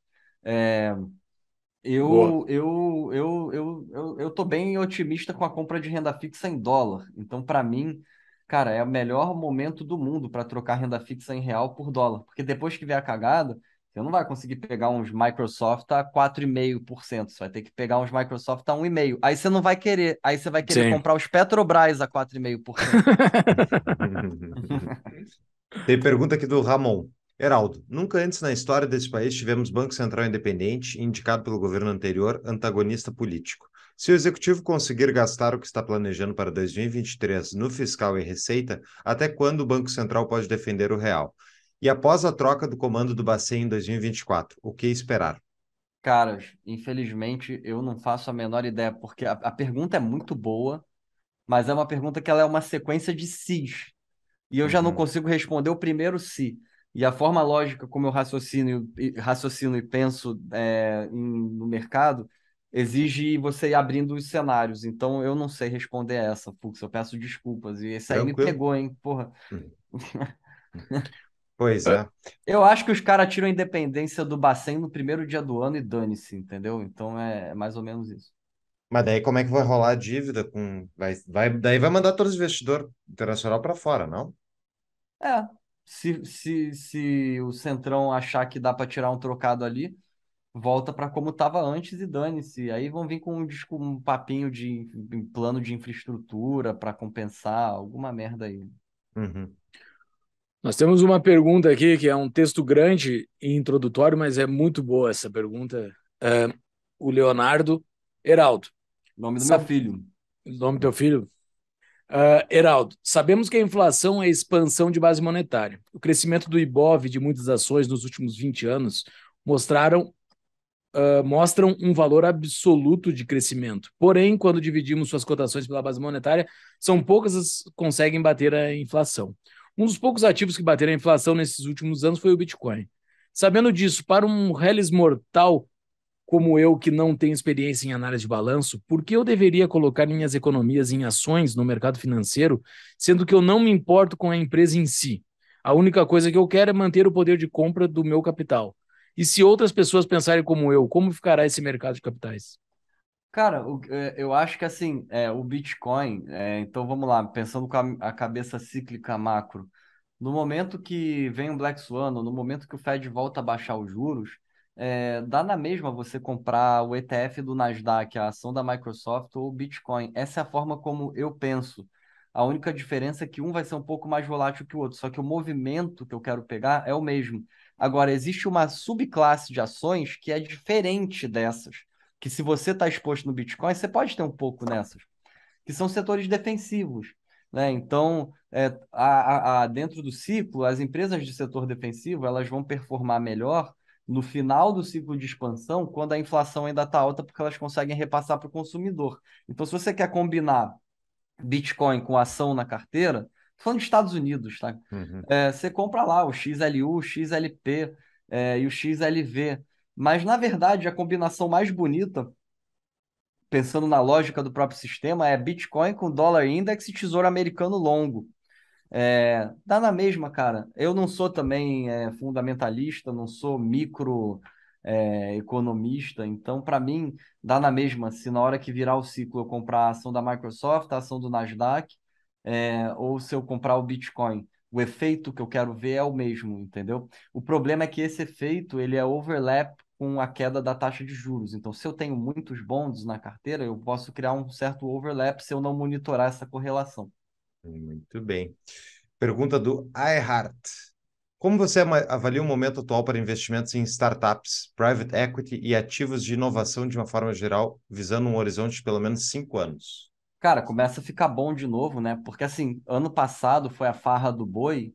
É... Eu, eu, eu, eu, eu, eu tô bem otimista com a compra de renda fixa em dólar. Então, para mim, cara, é o melhor momento do mundo para trocar renda fixa em real por dólar. Porque depois que vier a cagada, você não vai conseguir pegar uns Microsoft a 4,5%. Você vai ter que pegar uns Microsoft a 1,5%. Aí você não vai querer. Aí você vai querer Sim. comprar os Petrobras a 4,5%. Tem pergunta aqui do Ramon. Heraldo, nunca antes na história desse país tivemos Banco Central independente, indicado pelo governo anterior, antagonista político. Se o executivo conseguir gastar o que está planejando para 2023 no fiscal e receita, até quando o Banco Central pode defender o real? E após a troca do comando do Bacen em 2024, o que esperar? Caras, infelizmente eu não faço a menor ideia, porque a, a, pergunta é muito boa, mas é uma pergunta que ela é uma sequência de sis. E eu uhum. já não uhum. consigo responder o primeiro si e a forma lógica como eu raciocino e, raciocino e penso é, em, no mercado exige você ir abrindo os cenários. Então eu não sei responder essa, Fux. Eu peço desculpas. E esse aí Tranquilo. me pegou, hein? Porra. Hum. Pois é. é. Eu acho que os caras tiram a independência do Bacen no primeiro dia do ano e dane-se, entendeu? Então é, é mais ou menos isso. Mas daí como é que vai rolar a dívida com vai, vai daí vai mandar todos os investidores internacional para fora, não? É, se, se, se o Centrão achar que dá para tirar um trocado ali, volta para como estava antes e dane-se. Aí vão vir com um, um papinho de um plano de infraestrutura para compensar, alguma merda aí. Uhum. Nós temos uma pergunta aqui que é um texto grande e introdutório, mas é muito boa essa pergunta. É, o Leonardo Heraldo. Nome do Sa meu filho. Nome do teu filho? Uh, Heraldo, sabemos que a inflação é a expansão de base monetária. O crescimento do IBOV de muitas ações nos últimos 20 anos mostraram uh, mostram um valor absoluto de crescimento. Porém, quando dividimos suas cotações pela base monetária, são poucas as que conseguem bater a inflação. Um dos poucos ativos que bateram a inflação nesses últimos anos foi o Bitcoin. Sabendo disso, para um reles mortal, como eu que não tenho experiência em análise de balanço, por que eu deveria colocar minhas economias em ações no mercado financeiro, sendo que eu não me importo com a empresa em si? A única coisa que eu quero é manter o poder de compra do meu capital. E se outras pessoas pensarem como eu, como ficará esse mercado de capitais? Cara, é, eu acho que assim, é, o Bitcoin, é, então vamos lá, pensando com a cabeça cíclica macro, no momento que vem um Black Swan, no momento que o Fed volta a baixar os juros, é, dá na mesma você comprar o ETF do Nasdaq, a ação da Microsoft ou o Bitcoin. Essa é a forma como eu penso. A única diferença é que um vai ser um pouco mais volátil que o outro, só que o movimento que eu quero pegar é o mesmo. Agora, existe uma subclasse de ações que é diferente dessas, que se você está exposto no Bitcoin, você pode ter um pouco nessas, que são setores defensivos. Né? Então, é, a, a, dentro do ciclo, as empresas de setor defensivo elas vão performar melhor no final do ciclo de expansão, quando a inflação ainda está alta, porque elas conseguem repassar para o consumidor. Então, se você quer combinar Bitcoin com ação na carteira, falando dos Estados Unidos, tá? Uhum. É, você compra lá o XLU, o XLP é, e o XLV. Mas, na verdade, a combinação mais bonita, pensando na lógica do próprio sistema, é Bitcoin com dólar index e tesouro americano longo. É, dá na mesma, cara. Eu não sou também é, fundamentalista, não sou micro é, economista, então para mim dá na mesma. Se na hora que virar o ciclo eu comprar a ação da Microsoft, a ação do Nasdaq, é, ou se eu comprar o Bitcoin, o efeito que eu quero ver é o mesmo, entendeu? O problema é que esse efeito ele é overlap com a queda da taxa de juros. Então, se eu tenho muitos bonds na carteira, eu posso criar um certo overlap se eu não monitorar essa correlação. Muito bem. Pergunta do iHeart Como você avalia o momento atual para investimentos em startups, private equity e ativos de inovação de uma forma geral, visando um horizonte de pelo menos cinco anos? Cara, começa a ficar bom de novo, né? Porque assim, ano passado foi a farra do boi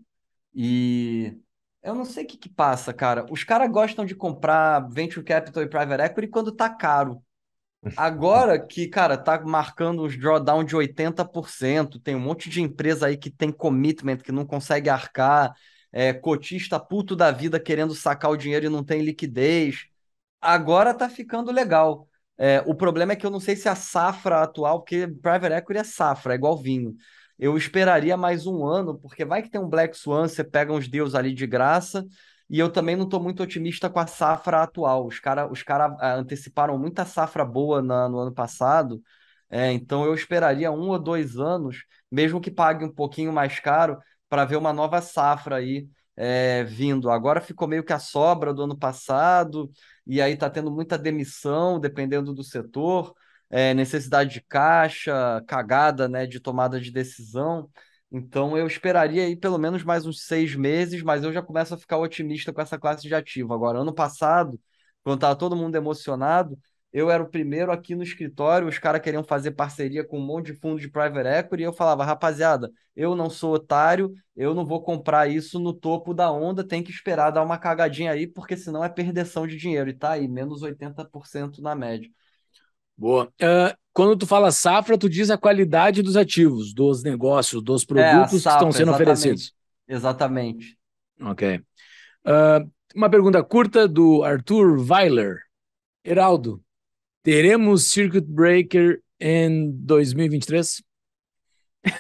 e eu não sei o que, que passa, cara. Os caras gostam de comprar venture capital e private equity quando tá caro. Agora que, cara, tá marcando os drawdown de 80%, tem um monte de empresa aí que tem commitment, que não consegue arcar, é, cotista puto da vida querendo sacar o dinheiro e não tem liquidez. Agora tá ficando legal. É, o problema é que eu não sei se a safra atual, porque private equity é safra, é igual vinho. Eu esperaria mais um ano, porque vai que tem um Black Swan, você pega uns deus ali de graça, e eu também não estou muito otimista com a safra atual. Os caras os cara ah, anteciparam muita safra boa na, no ano passado. É, então eu esperaria um ou dois anos, mesmo que pague um pouquinho mais caro, para ver uma nova safra aí é, vindo. Agora ficou meio que a sobra do ano passado, e aí está tendo muita demissão, dependendo do setor, é, necessidade de caixa, cagada né, de tomada de decisão. Então eu esperaria aí pelo menos mais uns seis meses, mas eu já começo a ficar otimista com essa classe de ativo. Agora, ano passado, quando estava todo mundo emocionado, eu era o primeiro aqui no escritório, os caras queriam fazer parceria com um monte de fundo de private equity, e eu falava, rapaziada, eu não sou otário, eu não vou comprar isso no topo da onda, tem que esperar dar uma cagadinha aí, porque senão é perdição de dinheiro, e tá aí, menos 80% na média. Boa. Uh, quando tu fala safra, tu diz a qualidade dos ativos, dos negócios, dos produtos é, safra, que estão sendo exatamente, oferecidos. Exatamente. Ok. Uh, uma pergunta curta do Arthur Weiler. Heraldo, teremos Circuit Breaker em 2023?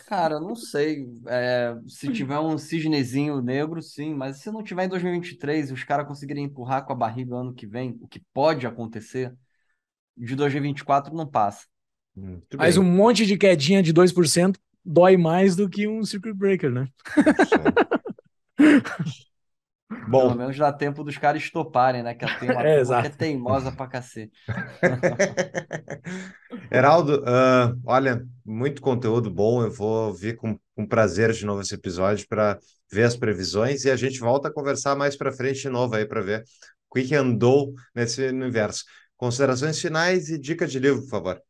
Cara, não sei. É, se tiver um cisnezinho negro, sim, mas se não tiver em 2023 e os caras conseguirem empurrar com a barriga ano que vem, o que pode acontecer, de 2024 não passa. Hum, Mas bem. um monte de quedinha de 2% dói mais do que um circuit breaker, né? Bom. Pelo menos dá tempo dos caras estoparem, né? Que a é, é teimosa pra cacete. Heraldo, uh, olha, muito conteúdo bom. Eu vou vir com, com prazer de novo esse episódio para ver as previsões e a gente volta a conversar mais para frente de novo aí para ver o que, que andou nesse universo. Considerações finais e dica de livro, por favor.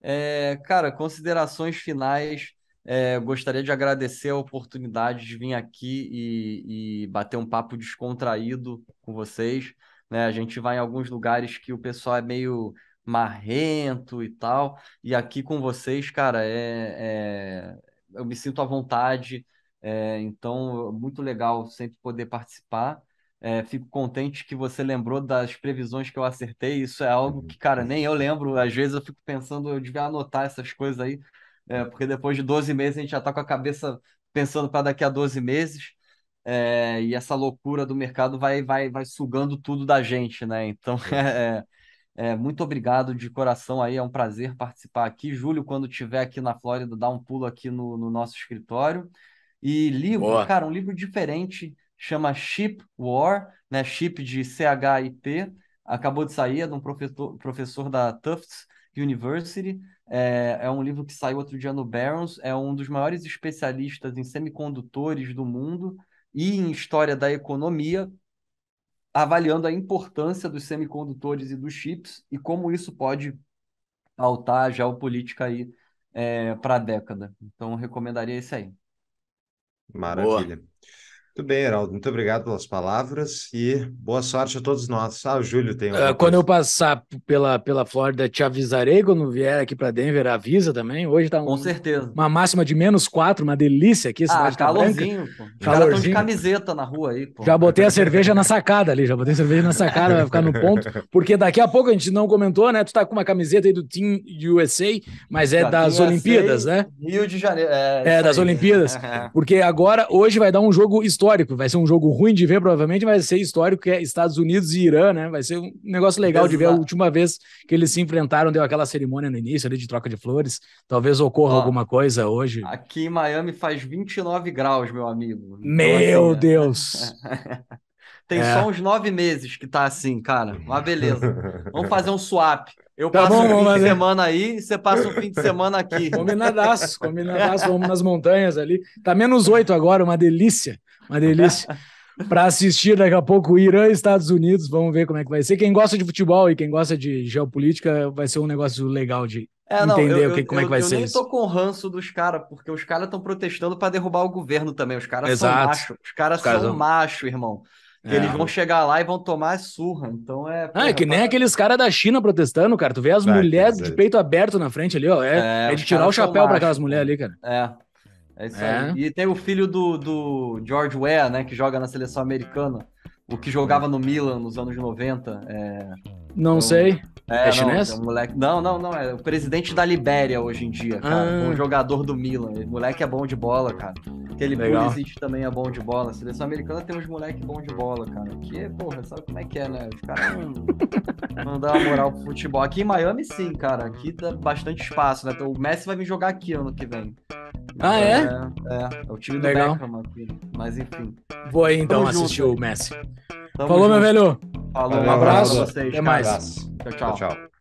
É, cara, considerações finais. É, gostaria de agradecer a oportunidade de vir aqui e, e bater um papo descontraído com vocês. Né? A gente vai em alguns lugares que o pessoal é meio marrento e tal. E aqui com vocês, cara, é, é eu me sinto à vontade. É, então, muito legal sempre poder participar. É, fico contente que você lembrou das previsões que eu acertei. Isso é algo uhum. que, cara, nem eu lembro. Às vezes eu fico pensando, eu devia anotar essas coisas aí, é, porque depois de 12 meses a gente já está com a cabeça pensando para daqui a 12 meses. É, e essa loucura do mercado vai, vai, vai sugando tudo da gente, né? Então, é. É, é, muito obrigado de coração aí, é um prazer participar aqui. Júlio, quando estiver aqui na Flórida, dá um pulo aqui no, no nosso escritório. E livro, Boa. cara, um livro diferente chama Ship War, né? Ship de CHIP, acabou de sair, é de um professor, professor da Tufts University. É, é um livro que saiu outro dia no Barron's, é um dos maiores especialistas em semicondutores do mundo e em história da economia, avaliando a importância dos semicondutores e dos chips e como isso pode altar a geopolítica aí é, para a década. Então, recomendaria esse aí. Maravilha. Boa. Muito bem, Heraldo. Muito obrigado pelas palavras e boa sorte a todos nós. Ah, o Júlio tem. Uh, quando eu passar pela, pela Flórida, te avisarei. Quando vier aqui para Denver, avisa também. Hoje tá um, Com certeza. uma máxima de menos quatro, uma delícia aqui. Ah, tá calorzinho. Tá pô. Calorzinho. de camiseta na rua aí. Pô. Já botei a cerveja na sacada ali, já botei a cerveja na sacada, vai ficar no ponto. Porque daqui a pouco a gente não comentou, né? Tu tá com uma camiseta aí do Team USA, mas é das Olimpíadas, né? Rio de Janeiro. É, é das aí. Olimpíadas. Porque agora, hoje vai dar um jogo histórico histórico. Vai ser um jogo ruim de ver, provavelmente, vai ser histórico, que é Estados Unidos e Irã, né? Vai ser um negócio legal Exato. de ver. A última vez que eles se enfrentaram, deu aquela cerimônia no início ali de troca de flores. Talvez ocorra Ó, alguma coisa hoje. Aqui em Miami faz 29 graus, meu amigo. Então, meu assim, é. Deus! Tem é. só uns nove meses que tá assim, cara. Uma beleza. Vamos fazer um swap. Eu tá passo bom, um fim fazer. de semana aí e você passa um fim de semana aqui. Combinadaço, combinadaço. Vamos nas montanhas ali. Tá menos oito agora, uma delícia. Uma delícia. para assistir daqui a pouco Irã e Estados Unidos. Vamos ver como é que vai ser. Quem gosta de futebol e quem gosta de geopolítica vai ser um negócio legal de é, não, entender eu, o que, eu, como é que vai eu ser. Eu nem isso. tô com ranço dos caras, porque os caras estão protestando para derrubar o governo também. Os caras são macho. Os caras são, são macho, irmão. É. Eles vão chegar lá e vão tomar surra. Então é. Porra, ah, é que nem tá- aqueles caras da China protestando, cara. Tu vê as vai, mulheres de peito aberto na frente ali, ó. É, é, é de tirar o chapéu para aquelas mulheres ali, cara. É. É isso é. aí. E tem o filho do, do George Weah, né, que joga na seleção americana, o que jogava no Milan nos anos 90. É... Não então, sei. É, é chinês? Não, é um moleque... não, não, não. É o presidente da Libéria hoje em dia, cara. Ah. Um jogador do Milan. O moleque é bom de bola, cara. Aquele Pulisic também é bom de bola. A seleção americana tem uns moleques bom de bola, cara. Que, porra, sabe como é que é, né? Os caras não, não dão moral pro futebol. Aqui em Miami, sim, cara. Aqui dá bastante espaço, né? Então, o Messi vai vir jogar aqui ano que vem. ah, então, é? é? É, é, o time do Legal. Beckham aqui. Mas enfim. Vou aí então Tamo assistir junto, o Messi. Falou, junto. meu velho. Falou, um abraço. a Vocês, Até mais. tchau. tchau. tchau, tchau.